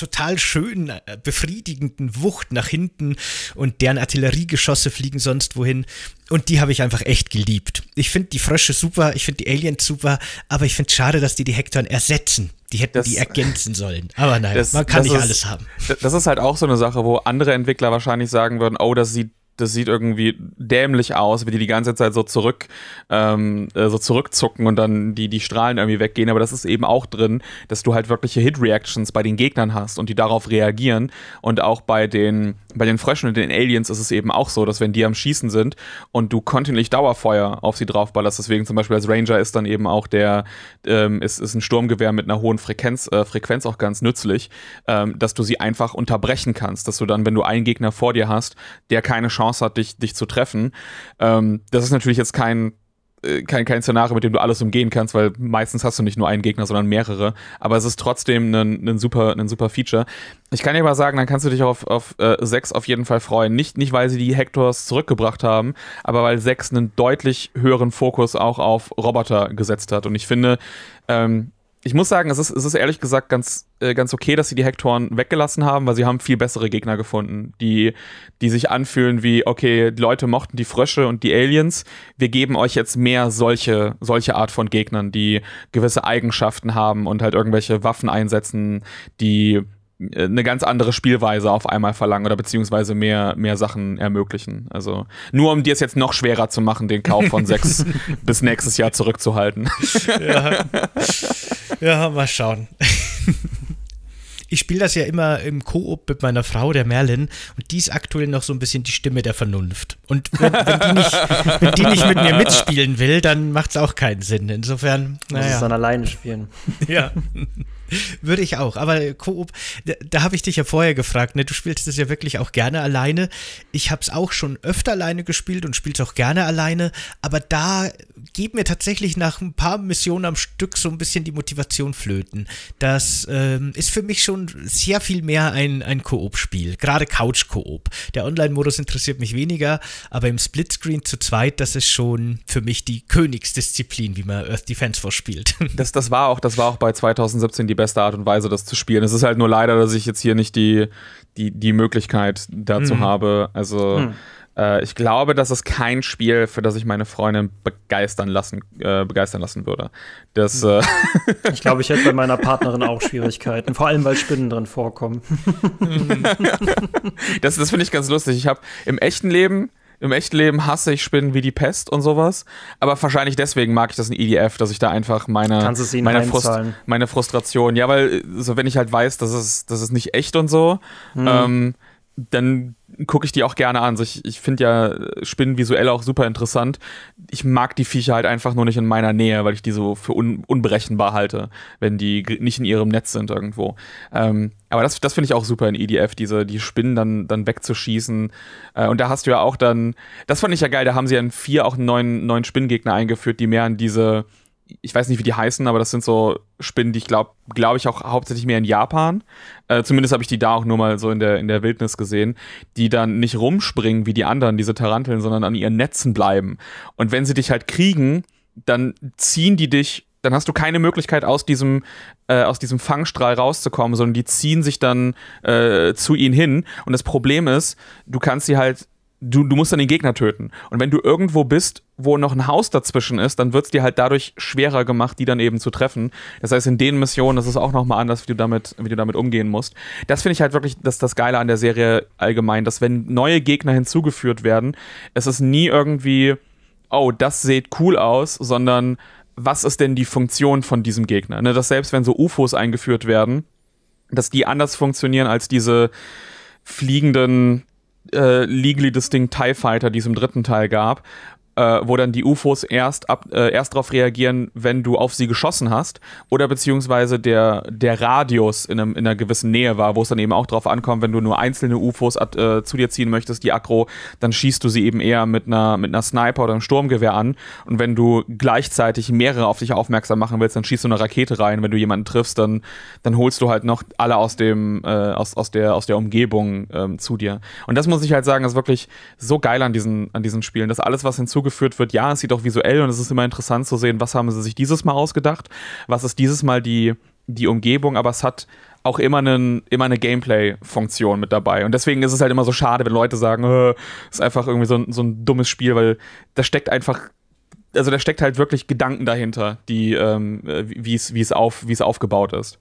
[SPEAKER 1] total schönen, äh, befriedigenden Wucht nach hinten und deren Artilleriegeschosse fliegen sonst wohin. Und die habe ich einfach echt geliebt. Ich finde die Frösche super, ich finde die Aliens super, aber ich finde es schade, dass die die Hektoren ersetzen. Die hätten das, die ergänzen
[SPEAKER 3] sollen.
[SPEAKER 2] Aber nein, das, man kann nicht ist, alles haben. Das ist halt auch so eine Sache, wo andere Entwickler wahrscheinlich sagen würden, oh, das sieht das sieht irgendwie dämlich aus, wie die die ganze Zeit so zurück, ähm, äh, so zurückzucken und dann die, die Strahlen irgendwie weggehen. Aber das ist eben auch drin, dass du halt wirkliche Hit-Reactions bei den Gegnern hast und die darauf reagieren. Und auch bei den, bei den Fröschen und den Aliens ist es eben auch so, dass wenn die am Schießen sind und du kontinuierlich Dauerfeuer auf sie draufballerst, deswegen zum Beispiel als Ranger ist dann eben auch der, ähm, ist, ist ein Sturmgewehr mit einer hohen Frequenz, äh, Frequenz auch ganz nützlich, ähm, dass du sie einfach unterbrechen kannst, dass du dann, wenn du einen Gegner vor dir hast, der keine Chance Chance hat, dich, dich zu treffen. Ähm, das ist natürlich jetzt kein, äh, kein, kein Szenario, mit dem du alles umgehen kannst, weil meistens hast du nicht nur einen Gegner, sondern mehrere. Aber es ist trotzdem ein, ein, super, ein super Feature. Ich kann dir aber sagen, dann kannst du dich auf, auf äh, 6 auf jeden Fall freuen. Nicht, nicht, weil sie die Hectors zurückgebracht haben, aber weil 6 einen deutlich höheren Fokus auch auf Roboter gesetzt hat. Und ich finde, ähm, ich muss sagen, es ist, es ist ehrlich gesagt ganz, äh, ganz okay, dass sie die Hektoren weggelassen haben, weil sie haben viel bessere Gegner gefunden, die, die sich anfühlen wie, okay, die Leute mochten die Frösche und die Aliens, wir geben euch jetzt mehr solche, solche Art von Gegnern, die gewisse Eigenschaften haben und halt irgendwelche Waffen einsetzen, die äh, eine ganz andere Spielweise auf einmal verlangen oder beziehungsweise mehr, mehr Sachen ermöglichen. Also nur um dir es jetzt noch schwerer zu machen, den Kauf von sechs bis nächstes Jahr zurückzuhalten. ja.
[SPEAKER 1] ja, mal schauen. Ich spiele das ja immer im Koop mit meiner Frau, der Merlin, und die ist aktuell noch so ein bisschen die Stimme der Vernunft. Und wenn, wenn, die, nicht, wenn die, nicht, mit mir mitspielen will, dann macht es auch keinen Sinn. Insofern, naja. Muss es dann
[SPEAKER 3] alleine spielen.
[SPEAKER 1] Ja. Würde ich auch. Aber Koop, äh, da, da habe ich dich ja vorher gefragt. Ne? Du spielst es ja wirklich auch gerne alleine. Ich habe es auch schon öfter alleine gespielt und spiele es auch gerne alleine. Aber da geht mir tatsächlich nach ein paar Missionen am Stück so ein bisschen die Motivation flöten. Das ähm, ist für mich schon sehr viel mehr ein, ein Koop-Spiel. Gerade Couch-Koop. Der Online-Modus interessiert mich weniger. Aber im Splitscreen zu zweit, das ist schon für mich die Königsdisziplin, wie man Earth Defense Force spielt.
[SPEAKER 2] Das, das, war, auch, das war auch bei 2017 die beste Art und Weise, das zu spielen. Es ist halt nur leider, dass ich jetzt hier nicht die, die, die Möglichkeit dazu mhm. habe. Also mhm. äh, ich glaube, das ist kein Spiel, für das ich meine Freundin begeistern lassen, äh, begeistern lassen würde. Das, mhm. äh
[SPEAKER 3] ich glaube, ich hätte bei meiner Partnerin auch Schwierigkeiten, vor allem weil Spinnen drin vorkommen.
[SPEAKER 2] das das finde ich ganz lustig. Ich habe im echten Leben im echten Leben hasse ich Spinnen wie die Pest und sowas. Aber wahrscheinlich deswegen mag ich das in EDF, dass ich da einfach meine, meine, Frust, meine, Frustration, ja, weil so, wenn ich halt weiß, dass es, dass es nicht echt und so, mhm. ähm, dann gucke ich die auch gerne an. ich, ich finde ja äh, Spinnen visuell auch super interessant. Ich mag die Viecher halt einfach nur nicht in meiner Nähe, weil ich die so für un unberechenbar halte, wenn die nicht in ihrem Netz sind irgendwo. Ähm, aber das, das finde ich auch super in EDF, diese, die Spinnen dann, dann wegzuschießen. Äh, und da hast du ja auch dann, das fand ich ja geil, da haben sie ja in vier auch einen neuen, neuen Spinnengegner eingeführt, die mehr an diese ich weiß nicht, wie die heißen, aber das sind so Spinnen, die ich glaube, glaube ich auch hauptsächlich mehr in Japan. Äh, zumindest habe ich die da auch nur mal so in der, in der Wildnis gesehen, die dann nicht rumspringen wie die anderen, diese Taranteln, sondern an ihren Netzen bleiben. Und wenn sie dich halt kriegen, dann ziehen die dich, dann hast du keine Möglichkeit, aus diesem, äh, aus diesem Fangstrahl rauszukommen, sondern die ziehen sich dann äh, zu ihnen hin. Und das Problem ist, du kannst sie halt du, du musst dann den Gegner töten. Und wenn du irgendwo bist, wo noch ein Haus dazwischen ist, dann wird es dir halt dadurch schwerer gemacht, die dann eben zu treffen. Das heißt, in den Missionen ist es auch nochmal anders, wie du damit, wie du damit umgehen musst. Das finde ich halt wirklich das, das Geile an der Serie allgemein, dass wenn neue Gegner hinzugeführt werden, es ist nie irgendwie, oh, das sieht cool aus, sondern was ist denn die Funktion von diesem Gegner? Ne, dass selbst wenn so UFOs eingeführt werden, dass die anders funktionieren als diese fliegenden äh, legally distinct TIE Fighter, die es im dritten Teil gab, äh, wo dann die UFOs erst, ab, äh, erst darauf reagieren, wenn du auf sie geschossen hast, oder beziehungsweise der, der Radius in, einem, in einer gewissen Nähe war, wo es dann eben auch darauf ankommt, wenn du nur einzelne UFOs äh, zu dir ziehen möchtest, die Akro, dann schießt du sie eben eher mit einer, mit einer Sniper oder einem Sturmgewehr an. Und wenn du gleichzeitig mehrere auf dich aufmerksam machen willst, dann schießt du eine Rakete rein. Wenn du jemanden triffst, dann, dann holst du halt noch alle aus dem, äh, aus, aus, der, aus der Umgebung ähm, zu dir. Und das muss ich halt sagen, ist wirklich so geil an diesen, an diesen Spielen, dass alles, was hinzu zugeführt wird. Ja, es sieht auch visuell und es ist immer interessant zu sehen, was haben sie sich dieses Mal ausgedacht, was ist dieses Mal die, die Umgebung, aber es hat auch immer, einen, immer eine Gameplay-Funktion mit dabei. Und deswegen ist es halt immer so schade, wenn Leute sagen, äh, es ist einfach irgendwie so ein, so ein dummes Spiel, weil da steckt einfach also da steckt halt wirklich Gedanken dahinter, die ähm, äh, wie es auf, es aufgebaut ist.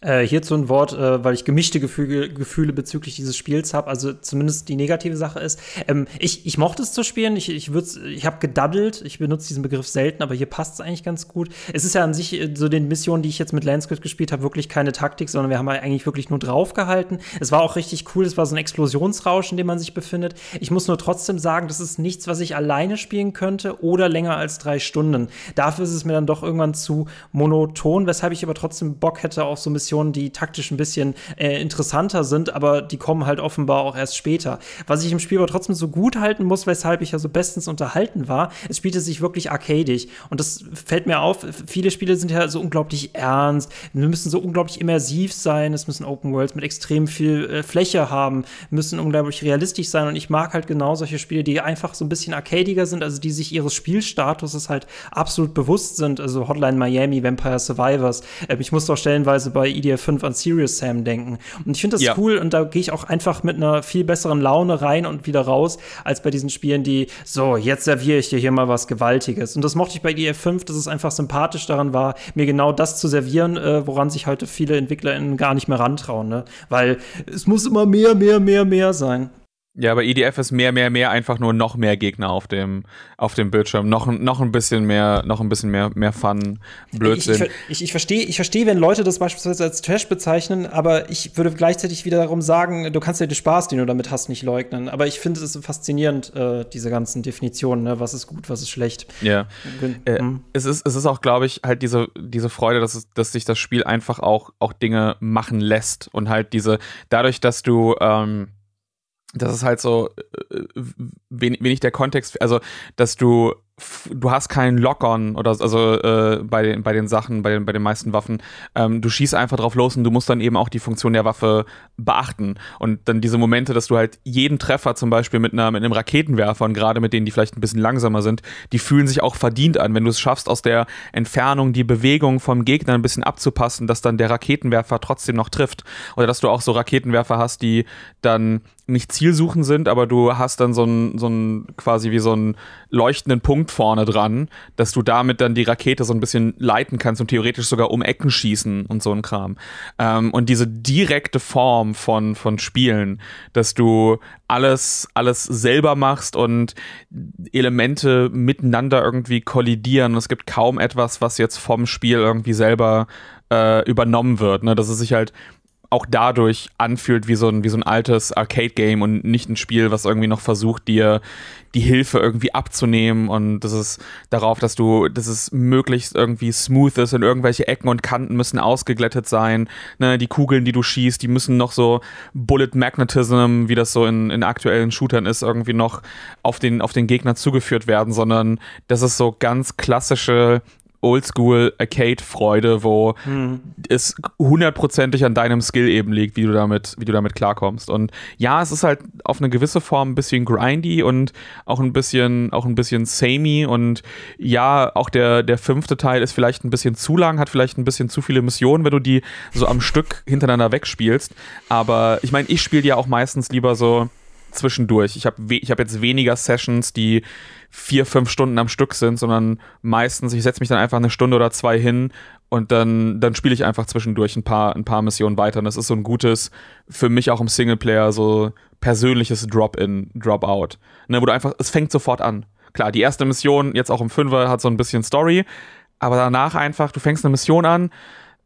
[SPEAKER 2] Äh,
[SPEAKER 3] hierzu ein Wort, äh, weil ich gemischte Gefühle, Gefühle bezüglich dieses Spiels habe. Also zumindest die negative Sache ist, ähm, ich, ich mochte es zu spielen. Ich, ich, ich habe gedaddelt. Ich benutze diesen Begriff selten, aber hier passt es eigentlich ganz gut. Es ist ja an sich äh, so den Missionen, die ich jetzt mit Landscript gespielt habe, wirklich keine Taktik, sondern wir haben halt eigentlich wirklich nur draufgehalten. Es war auch richtig cool. Es war so ein Explosionsrausch, in dem man sich befindet. Ich muss nur trotzdem sagen, das ist nichts, was ich alleine spielen könnte oder länger als drei Stunden. Dafür ist es mir dann doch irgendwann zu monoton, weshalb ich aber trotzdem Bock hätte auf so ein bisschen Missionen, die taktisch ein bisschen äh, interessanter sind, aber die kommen halt offenbar auch erst später. Was ich im Spiel aber trotzdem so gut halten muss, weshalb ich ja so bestens unterhalten war, es spielte sich wirklich arcadisch. Und das fällt mir auf, viele Spiele sind ja so unglaublich ernst, wir müssen so unglaublich immersiv sein, es müssen Open Worlds mit extrem viel äh, Fläche haben, müssen unglaublich realistisch sein. Und ich mag halt genau solche Spiele, die einfach so ein bisschen arcadiger sind, also die sich ihres Spielstatuses halt absolut bewusst sind. Also Hotline Miami, Vampire Survivors. Äh, ich musste auch stellenweise bei EDF5 an Serious Sam denken. Und ich finde das ja. cool und da gehe ich auch einfach mit einer viel besseren Laune rein und wieder raus, als bei diesen Spielen, die so, jetzt serviere ich dir hier mal was Gewaltiges. Und das mochte ich bei EDF5, dass es einfach sympathisch daran war, mir genau das zu servieren, äh, woran sich heute viele EntwicklerInnen gar nicht mehr rantrauen. Ne? Weil es muss immer mehr, mehr, mehr, mehr sein.
[SPEAKER 2] Ja, aber EDF ist mehr, mehr, mehr einfach nur noch mehr Gegner auf dem, auf dem Bildschirm, noch, noch ein bisschen mehr, noch ein bisschen mehr, mehr Fun, Blödsinn.
[SPEAKER 3] Ich, ich, ich verstehe, ich verstehe, wenn Leute das beispielsweise als Trash bezeichnen, aber ich würde gleichzeitig wieder darum sagen, du kannst ja den Spaß, den du damit hast, nicht leugnen. Aber ich finde es faszinierend, äh, diese ganzen Definitionen, ne? was ist gut, was ist schlecht. Ja. Mhm.
[SPEAKER 2] es, ist, es ist auch, glaube ich, halt diese, diese Freude, dass, es, dass sich das Spiel einfach auch, auch Dinge machen lässt und halt diese, dadurch, dass du, ähm, das ist halt so äh, äh, wenig, wenig der Kontext, also dass du du hast keinen Lock-on oder also äh, bei den bei den Sachen, bei den bei den meisten Waffen, ähm, du schießt einfach drauf los und du musst dann eben auch die Funktion der Waffe beachten und dann diese Momente, dass du halt jeden Treffer zum Beispiel mit einer mit einem Raketenwerfer und gerade mit denen, die vielleicht ein bisschen langsamer sind, die fühlen sich auch verdient an, wenn du es schaffst, aus der Entfernung die Bewegung vom Gegner ein bisschen abzupassen, dass dann der Raketenwerfer trotzdem noch trifft oder dass du auch so Raketenwerfer hast, die dann nicht zielsuchend sind, aber du hast dann so einen so ein, quasi wie so einen leuchtenden Punkt vorne dran, dass du damit dann die Rakete so ein bisschen leiten kannst und theoretisch sogar um Ecken schießen und so ein Kram. Ähm, und diese direkte Form von, von Spielen, dass du alles, alles selber machst und Elemente miteinander irgendwie kollidieren. Und es gibt kaum etwas, was jetzt vom Spiel irgendwie selber äh, übernommen wird. Ne? Dass es sich halt auch dadurch anfühlt wie so ein, wie so ein altes Arcade-Game und nicht ein Spiel, was irgendwie noch versucht, dir die Hilfe irgendwie abzunehmen und das ist darauf, dass du, dass es möglichst irgendwie smooth ist und irgendwelche Ecken und Kanten müssen ausgeglättet sein. Ne, die Kugeln, die du schießt, die müssen noch so Bullet Magnetism, wie das so in, in aktuellen Shootern ist, irgendwie noch auf den, auf den Gegner zugeführt werden, sondern das ist so ganz klassische Oldschool Arcade Freude, wo hm. es hundertprozentig an deinem Skill eben liegt, wie du damit, wie du damit klarkommst. Und ja, es ist halt auf eine gewisse Form ein bisschen grindy und auch ein bisschen, auch ein bisschen samey und ja, auch der, der fünfte Teil ist vielleicht ein bisschen zu lang, hat vielleicht ein bisschen zu viele Missionen, wenn du die so am Stück hintereinander wegspielst. Aber ich meine, ich spiele ja auch meistens lieber so zwischendurch. Ich habe ich hab jetzt weniger Sessions, die vier, fünf Stunden am Stück sind, sondern meistens, ich setze mich dann einfach eine Stunde oder zwei hin und dann, dann spiele ich einfach zwischendurch ein paar, ein paar Missionen weiter. Und das ist so ein gutes, für mich auch im Singleplayer, so persönliches Drop-in, Drop-out. Ne, wo du einfach, es fängt sofort an. Klar, die erste Mission, jetzt auch im Fünfer, hat so ein bisschen Story, aber danach einfach, du fängst eine Mission an,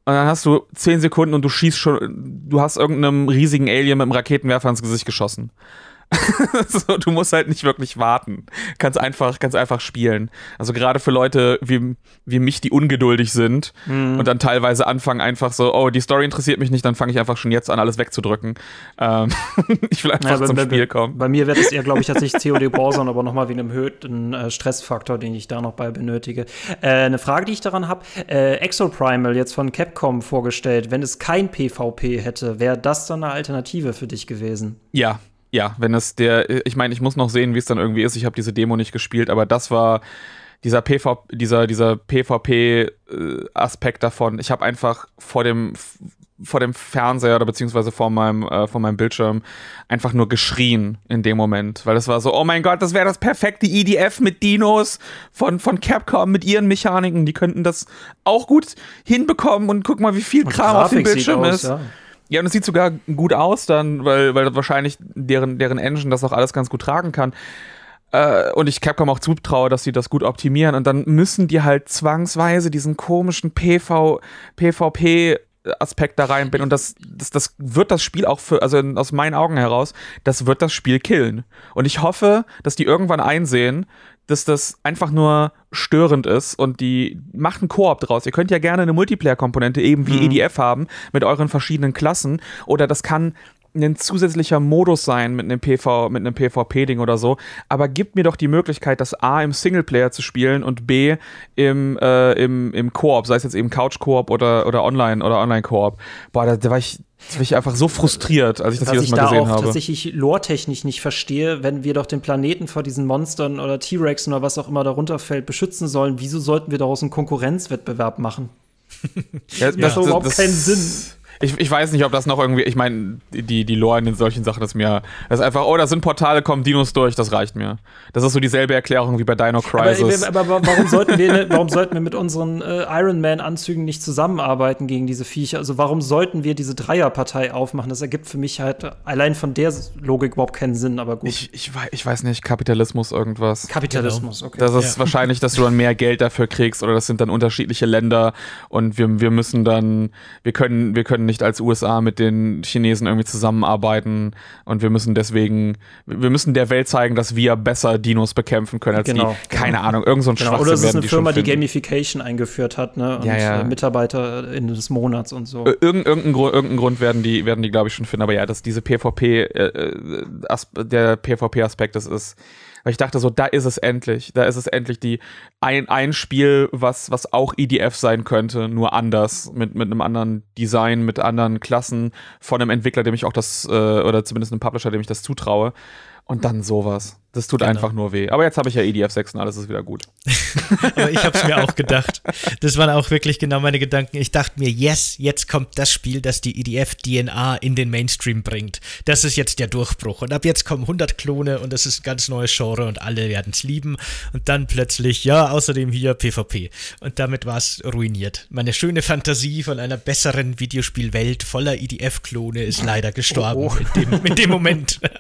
[SPEAKER 2] und dann hast du zehn Sekunden und du schießt schon, du hast irgendeinem riesigen Alien mit einem Raketenwerfer ins Gesicht geschossen. so, du musst halt nicht wirklich warten. Kannst einfach, ganz einfach spielen. Also gerade für Leute wie, wie mich, die ungeduldig sind mhm. und dann teilweise anfangen einfach so, oh, die Story interessiert mich nicht, dann fange ich einfach schon jetzt an, alles wegzudrücken. Ähm, ich will einfach ja, zum bei, Spiel kommen. Bei
[SPEAKER 3] mir wird es eher, glaube ich, tatsächlich COD Warzone, aber nochmal wegen einem erhöhten äh, Stressfaktor, den ich da noch bei benötige. Äh, eine Frage, die ich daran habe, äh, Exoprimal jetzt von Capcom vorgestellt, wenn es kein PvP hätte, wäre das dann eine Alternative für dich gewesen?
[SPEAKER 2] Ja, ja, wenn es der, ich meine, ich muss noch sehen, wie es dann irgendwie ist. Ich habe diese Demo nicht gespielt, aber das war dieser, PV, dieser, dieser PvP-Aspekt äh, davon. Ich habe einfach vor dem, vor dem Fernseher oder beziehungsweise vor meinem, äh, vor meinem Bildschirm einfach nur geschrien in dem Moment, weil es war so, oh mein Gott, das wäre das perfekte EDF mit Dinos von, von Capcom mit ihren Mechaniken. Die könnten das auch gut hinbekommen und guck mal, wie viel Kram auf dem Bildschirm aus, ist. Ja. Ja, und es sieht sogar gut aus, dann, weil, weil wahrscheinlich deren, deren Engine das auch alles ganz gut tragen kann. Äh, und ich Capcom auch zutraue, dass sie das gut optimieren. Und dann müssen die halt zwangsweise diesen komischen PV, PvP Aspekt da rein bin und das, das, das wird das Spiel auch für, also aus meinen Augen heraus, das wird das Spiel killen. Und ich hoffe, dass die irgendwann einsehen, dass das einfach nur störend ist und die macht einen Koop draus. Ihr könnt ja gerne eine Multiplayer-Komponente eben wie mhm. EDF haben mit euren verschiedenen Klassen oder das kann ein zusätzlicher Modus sein mit einem PV, mit einem PvP-Ding oder so. Aber gibt mir doch die Möglichkeit, das A im Singleplayer zu spielen und B im, äh, im, im Koop, sei es jetzt eben Couch-Koop oder, oder Online oder Online-Koop. Boah, da, da war ich Jetzt bin ich einfach so frustriert, als ich das jedes Mal gesehen habe. Dass ich da auch habe.
[SPEAKER 3] tatsächlich loretechnisch nicht verstehe, wenn wir doch den Planeten vor diesen Monstern oder T-Rexen oder was auch immer darunter fällt beschützen sollen, wieso sollten wir daraus einen Konkurrenzwettbewerb machen? ja, das, ja. macht überhaupt das, keinen Sinn.
[SPEAKER 2] Ich, ich weiß nicht, ob das noch irgendwie, ich meine, die, die Lore in solchen Sachen ist mir, das ist einfach, oh, da sind Portale, kommen Dinos durch, das reicht mir. Das ist so dieselbe Erklärung wie bei Dino Crisis. Aber, aber warum, sollten wir, ne, warum sollten
[SPEAKER 3] wir mit unseren äh, Iron Man-Anzügen nicht zusammenarbeiten gegen diese Viecher? Also warum sollten wir diese Dreierpartei aufmachen? Das ergibt für mich halt allein von der Logik überhaupt keinen Sinn, aber gut. Ich, ich,
[SPEAKER 2] ich weiß nicht, Kapitalismus irgendwas. Kapitalismus, okay. Das ist ja. wahrscheinlich, dass du dann mehr Geld dafür kriegst oder das sind dann unterschiedliche Länder und wir, wir müssen dann, wir können, wir können nicht nicht als USA mit den Chinesen irgendwie zusammenarbeiten und wir müssen deswegen, wir müssen der Welt zeigen, dass wir besser Dinos bekämpfen können als genau, die. Genau. Keine genau. Ahnung, irgend so ein genau. Schwachsinn Oder es ist eine die Firma, die
[SPEAKER 3] Gamification eingeführt hat, ne? Und ja, ja. Äh, Mitarbeiter äh, in des Monats und so. Äh,
[SPEAKER 2] irgend, irgendeinen Grund, irgendein Grund werden die, werden die, glaube ich, schon finden. Aber ja, dass diese PvP, äh, der PvP-Aspekt, das ist weil ich dachte so, da ist es endlich. Da ist es endlich die ein, ein Spiel, was, was auch EDF sein könnte, nur anders, mit, mit einem anderen Design, mit anderen Klassen, von einem Entwickler, dem ich auch das, äh, oder zumindest einem Publisher, dem ich das zutraue. Und dann sowas. Das tut genau. einfach nur weh. Aber jetzt habe ich ja edf 6 und alles ist wieder gut. Aber ich habe es mir auch
[SPEAKER 1] gedacht. Das waren auch wirklich genau meine Gedanken. Ich dachte mir, yes, jetzt kommt das Spiel, das die EDF-DNA in den Mainstream bringt. Das ist jetzt der Durchbruch. Und ab jetzt kommen 100 Klone und das ist ein ganz neues Genre und alle werden es lieben. Und dann plötzlich, ja, außerdem hier PvP. Und damit war es ruiniert. Meine schöne Fantasie von einer besseren Videospielwelt voller EDF-Klone ist leider gestorben oh, oh. In, dem, in dem Moment.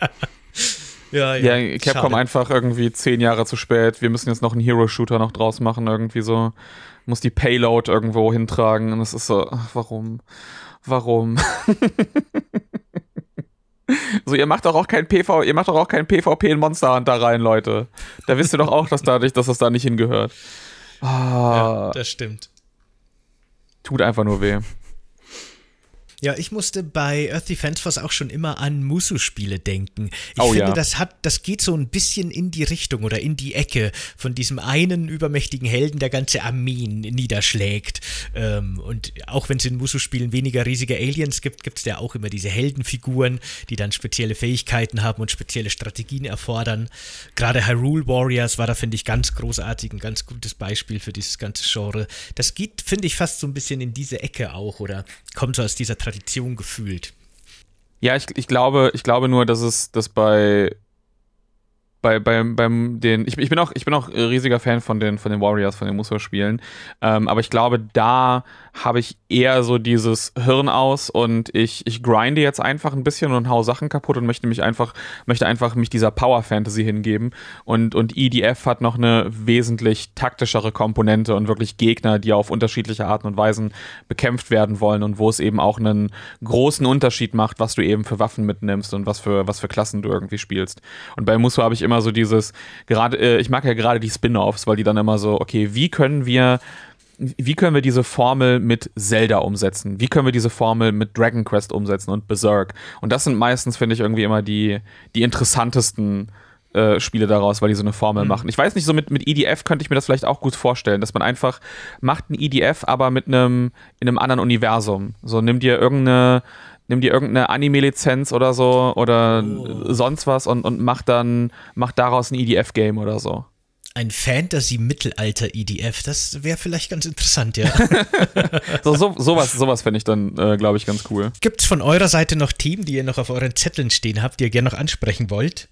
[SPEAKER 1] Ja, ja. ja Capcom Schade.
[SPEAKER 2] einfach irgendwie zehn Jahre zu spät. Wir müssen jetzt noch einen Hero-Shooter noch draus machen, irgendwie so. Muss die Payload irgendwo hintragen. Und es ist so, ach, warum? Warum? so, ihr macht doch auch kein PV, ihr macht doch auch kein PvP in Monster Hunter rein, Leute. Da wisst ihr doch auch, dass dadurch, dass das da nicht hingehört. Ah, ja, das stimmt. Tut einfach nur weh.
[SPEAKER 1] Ja, ich musste bei Earth Defense Force auch schon immer an Musu-Spiele denken. Ich oh, finde, ja. das hat, das geht so ein bisschen in die Richtung oder in die Ecke von diesem einen übermächtigen Helden, der ganze Armeen niederschlägt. Ähm, und auch wenn es in Musu-Spielen weniger riesige Aliens gibt, gibt es ja auch immer diese Heldenfiguren, die dann spezielle Fähigkeiten haben und spezielle Strategien erfordern. Gerade Hyrule Warriors war da, finde ich, ganz großartig, ein ganz gutes Beispiel für dieses ganze Genre. Das geht, finde ich, fast so ein bisschen in diese Ecke auch oder kommt so aus dieser Tradition Tradition gefühlt.
[SPEAKER 2] Ja, ich, ich, glaube, ich glaube nur, dass es, dass bei bei, bei, beim den ich, ich bin auch ich bin auch riesiger Fan von den von den Warriors von den Musso Spielen ähm, aber ich glaube da habe ich eher so dieses Hirn aus und ich ich grinde jetzt einfach ein bisschen und hau Sachen kaputt und möchte mich einfach möchte einfach mich dieser Power Fantasy hingeben und und EDF hat noch eine wesentlich taktischere Komponente und wirklich Gegner die auf unterschiedliche Arten und Weisen bekämpft werden wollen und wo es eben auch einen großen Unterschied macht was du eben für Waffen mitnimmst und was für was für Klassen du irgendwie spielst und bei Musso habe ich immer immer so dieses, gerade, äh, ich mag ja gerade die Spin-Offs, weil die dann immer so, okay, wie können wir wie können wir diese Formel mit Zelda umsetzen? Wie können wir diese Formel mit Dragon Quest umsetzen und Berserk? Und das sind meistens, finde ich, irgendwie immer die, die interessantesten äh, Spiele daraus, weil die so eine Formel mhm. machen. Ich weiß nicht, so mit, mit EDF könnte ich mir das vielleicht auch gut vorstellen, dass man einfach macht ein EDF, aber mit einem, in einem anderen Universum. So nimm dir irgendeine nimm dir irgendeine Anime-Lizenz oder so oder oh. sonst was und, und mach dann, mach daraus ein EDF-Game oder so.
[SPEAKER 1] Ein Fantasy-Mittelalter-EDF, das wäre vielleicht ganz interessant, ja.
[SPEAKER 2] so, so, sowas sowas fände ich dann, äh, glaube ich, ganz cool. Gibt es
[SPEAKER 1] von eurer Seite noch Themen, die ihr noch auf euren Zetteln stehen habt, die ihr gerne noch ansprechen wollt?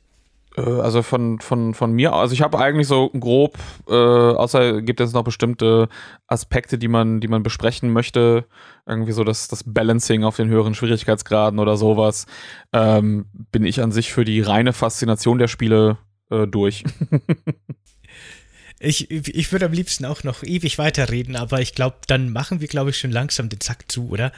[SPEAKER 2] Äh, also von, von, von mir, also ich habe eigentlich so grob, äh, außer gibt es noch bestimmte Aspekte, die man, die man besprechen möchte, irgendwie so das, das Balancing auf den höheren Schwierigkeitsgraden oder sowas, ähm, bin ich an sich für die reine Faszination der Spiele äh, durch.
[SPEAKER 1] ich, ich würde am liebsten auch noch ewig weiterreden, aber ich glaube, dann machen wir, glaube ich, schon langsam den Sack zu, oder?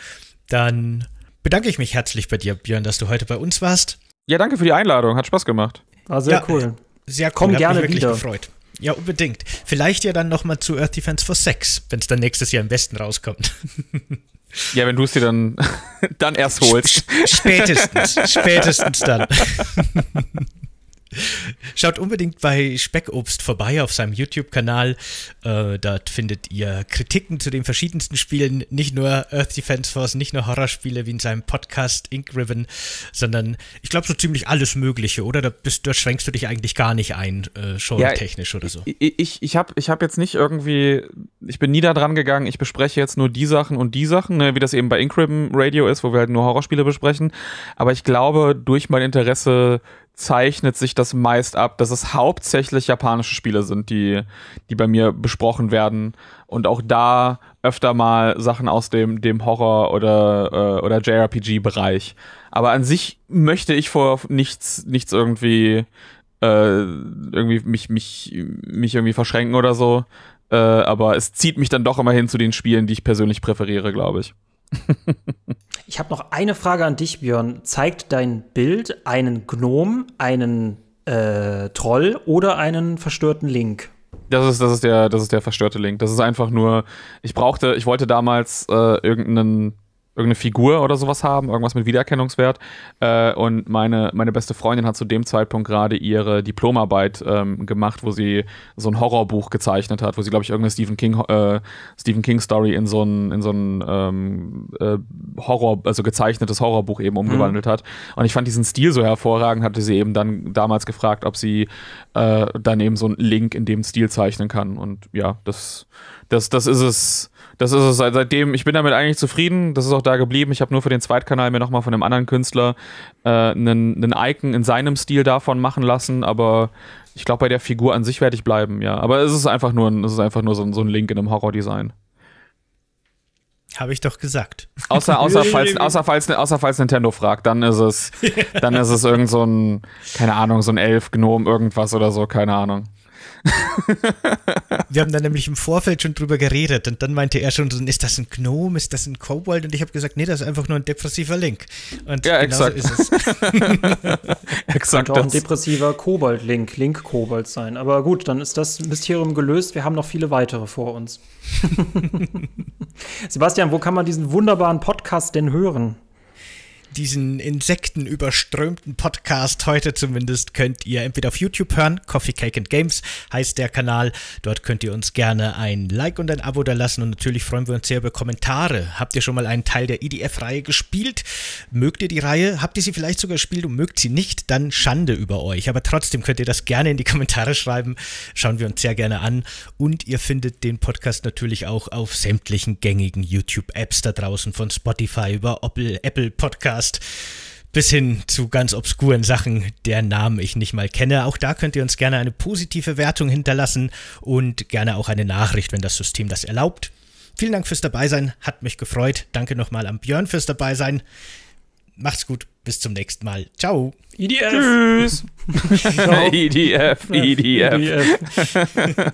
[SPEAKER 1] Dann bedanke ich mich herzlich bei dir, Björn, dass du heute bei uns warst. Ja, danke für die Einladung. Hat Spaß gemacht.
[SPEAKER 2] War ah, sehr ja, cool.
[SPEAKER 1] Sehr cool. Komm gerne mich wirklich wieder. gefreut. Ja, unbedingt. Vielleicht ja dann nochmal zu Earth Defense for Sex, wenn es dann nächstes Jahr im Westen rauskommt.
[SPEAKER 2] Ja, wenn du es dir dann, dann erst holst. Spätestens, spätestens dann.
[SPEAKER 1] Schaut unbedingt bei Speckobst vorbei auf seinem YouTube-Kanal. Äh, dort findet ihr Kritiken zu den verschiedensten Spielen, nicht nur Earth Defense Force, nicht nur Horrorspiele wie in seinem Podcast Ink Ribbon, sondern ich glaube so ziemlich alles Mögliche, oder? Da, bist, da schränkst du dich eigentlich gar nicht ein, äh, schon ja, technisch oder so.
[SPEAKER 2] Ich, ich, ich habe ich hab jetzt nicht irgendwie, ich bin nie da dran gegangen, ich bespreche jetzt nur die Sachen und die Sachen, ne, wie das eben bei Ink Ribbon Radio ist, wo wir halt nur Horrorspiele besprechen. Aber ich glaube, durch mein Interesse zeichnet sich das meist ab, dass es hauptsächlich japanische Spiele sind, die, die bei mir besprochen werden. Und auch da öfter mal Sachen aus dem, dem Horror- oder, äh, oder JRPG-Bereich. Aber an sich möchte ich vor nichts, nichts irgendwie, äh, irgendwie mich, mich, mich irgendwie verschränken oder so. Äh, aber es zieht mich dann doch immer hin zu den Spielen, die ich persönlich präferiere, glaube ich.
[SPEAKER 3] ich habe noch eine Frage an dich, Björn. Zeigt dein Bild einen Gnom, einen äh, Troll oder einen verstörten Link?
[SPEAKER 2] Das ist, das, ist der, das ist der verstörte Link. Das ist einfach nur, ich brauchte, ich wollte damals äh, irgendeinen irgendeine Figur oder sowas haben, irgendwas mit Wiedererkennungswert. Äh, und meine, meine beste Freundin hat zu dem Zeitpunkt gerade ihre Diplomarbeit ähm, gemacht, wo sie so ein Horrorbuch gezeichnet hat, wo sie, glaube ich, irgendeine Stephen King, äh, Stephen King Story in so ein, so ein ähm, äh, Horror, also gezeichnetes Horrorbuch eben umgewandelt mhm. hat. Und ich fand diesen Stil so hervorragend, hatte sie eben dann damals gefragt, ob sie äh, dann eben so einen Link in dem Stil zeichnen kann. Und ja, das, das, das ist es das ist es seit, seitdem. Ich bin damit eigentlich zufrieden. Das ist auch da geblieben. Ich habe nur für den Zweitkanal mir nochmal von einem anderen Künstler äh, einen, einen Icon in seinem Stil davon machen lassen, aber ich glaube, bei der Figur an sich werde ich bleiben, ja. Aber es ist einfach nur, es ist einfach nur so, ein, so ein Link in einem Horror-Design.
[SPEAKER 1] Habe ich doch gesagt. Außer, außer, falls, außer,
[SPEAKER 2] falls, außer falls Nintendo fragt, dann ist es, dann ist es irgend so ein, keine Ahnung, so ein elf Gnome, irgendwas oder so, keine Ahnung. Wir haben da nämlich im Vorfeld schon drüber
[SPEAKER 1] geredet und dann meinte er schon, ist das ein Gnome, ist das ein Kobold? Und ich habe gesagt, nee, das ist einfach nur ein depressiver Link.
[SPEAKER 2] Und ja, exakt. so ist es. exakt. Könnte auch ein
[SPEAKER 3] depressiver Kobold-Link, Link-Kobold sein. Aber gut, dann ist das Mysterium gelöst. Wir haben noch viele weitere vor uns. Sebastian, wo kann man diesen wunderbaren Podcast denn hören?
[SPEAKER 1] diesen insektenüberströmten Podcast heute zumindest könnt ihr entweder auf YouTube hören, Coffee Cake and Games heißt der Kanal. Dort könnt ihr uns gerne ein Like und ein Abo da lassen und natürlich freuen wir uns sehr über Kommentare. Habt ihr schon mal einen Teil der edf reihe gespielt? Mögt ihr die Reihe? Habt ihr sie vielleicht sogar gespielt und mögt sie nicht? Dann Schande über euch. Aber trotzdem könnt ihr das gerne in die Kommentare schreiben. Schauen wir uns sehr gerne an. Und ihr findet den Podcast natürlich auch auf sämtlichen gängigen YouTube-Apps da draußen von Spotify über Apple Podcast. Podcast bis hin zu ganz obskuren Sachen, deren Namen ich nicht mal kenne. Auch da könnt ihr uns gerne eine positive Wertung hinterlassen und gerne auch eine Nachricht, wenn das System das erlaubt. Vielen Dank fürs Dabeisein, hat mich gefreut. Danke nochmal an Björn fürs Dabeisein. Macht's gut, bis zum nächsten Mal. Ciao.
[SPEAKER 3] EDF. Tschüss.
[SPEAKER 2] EDF, EDF. EDF.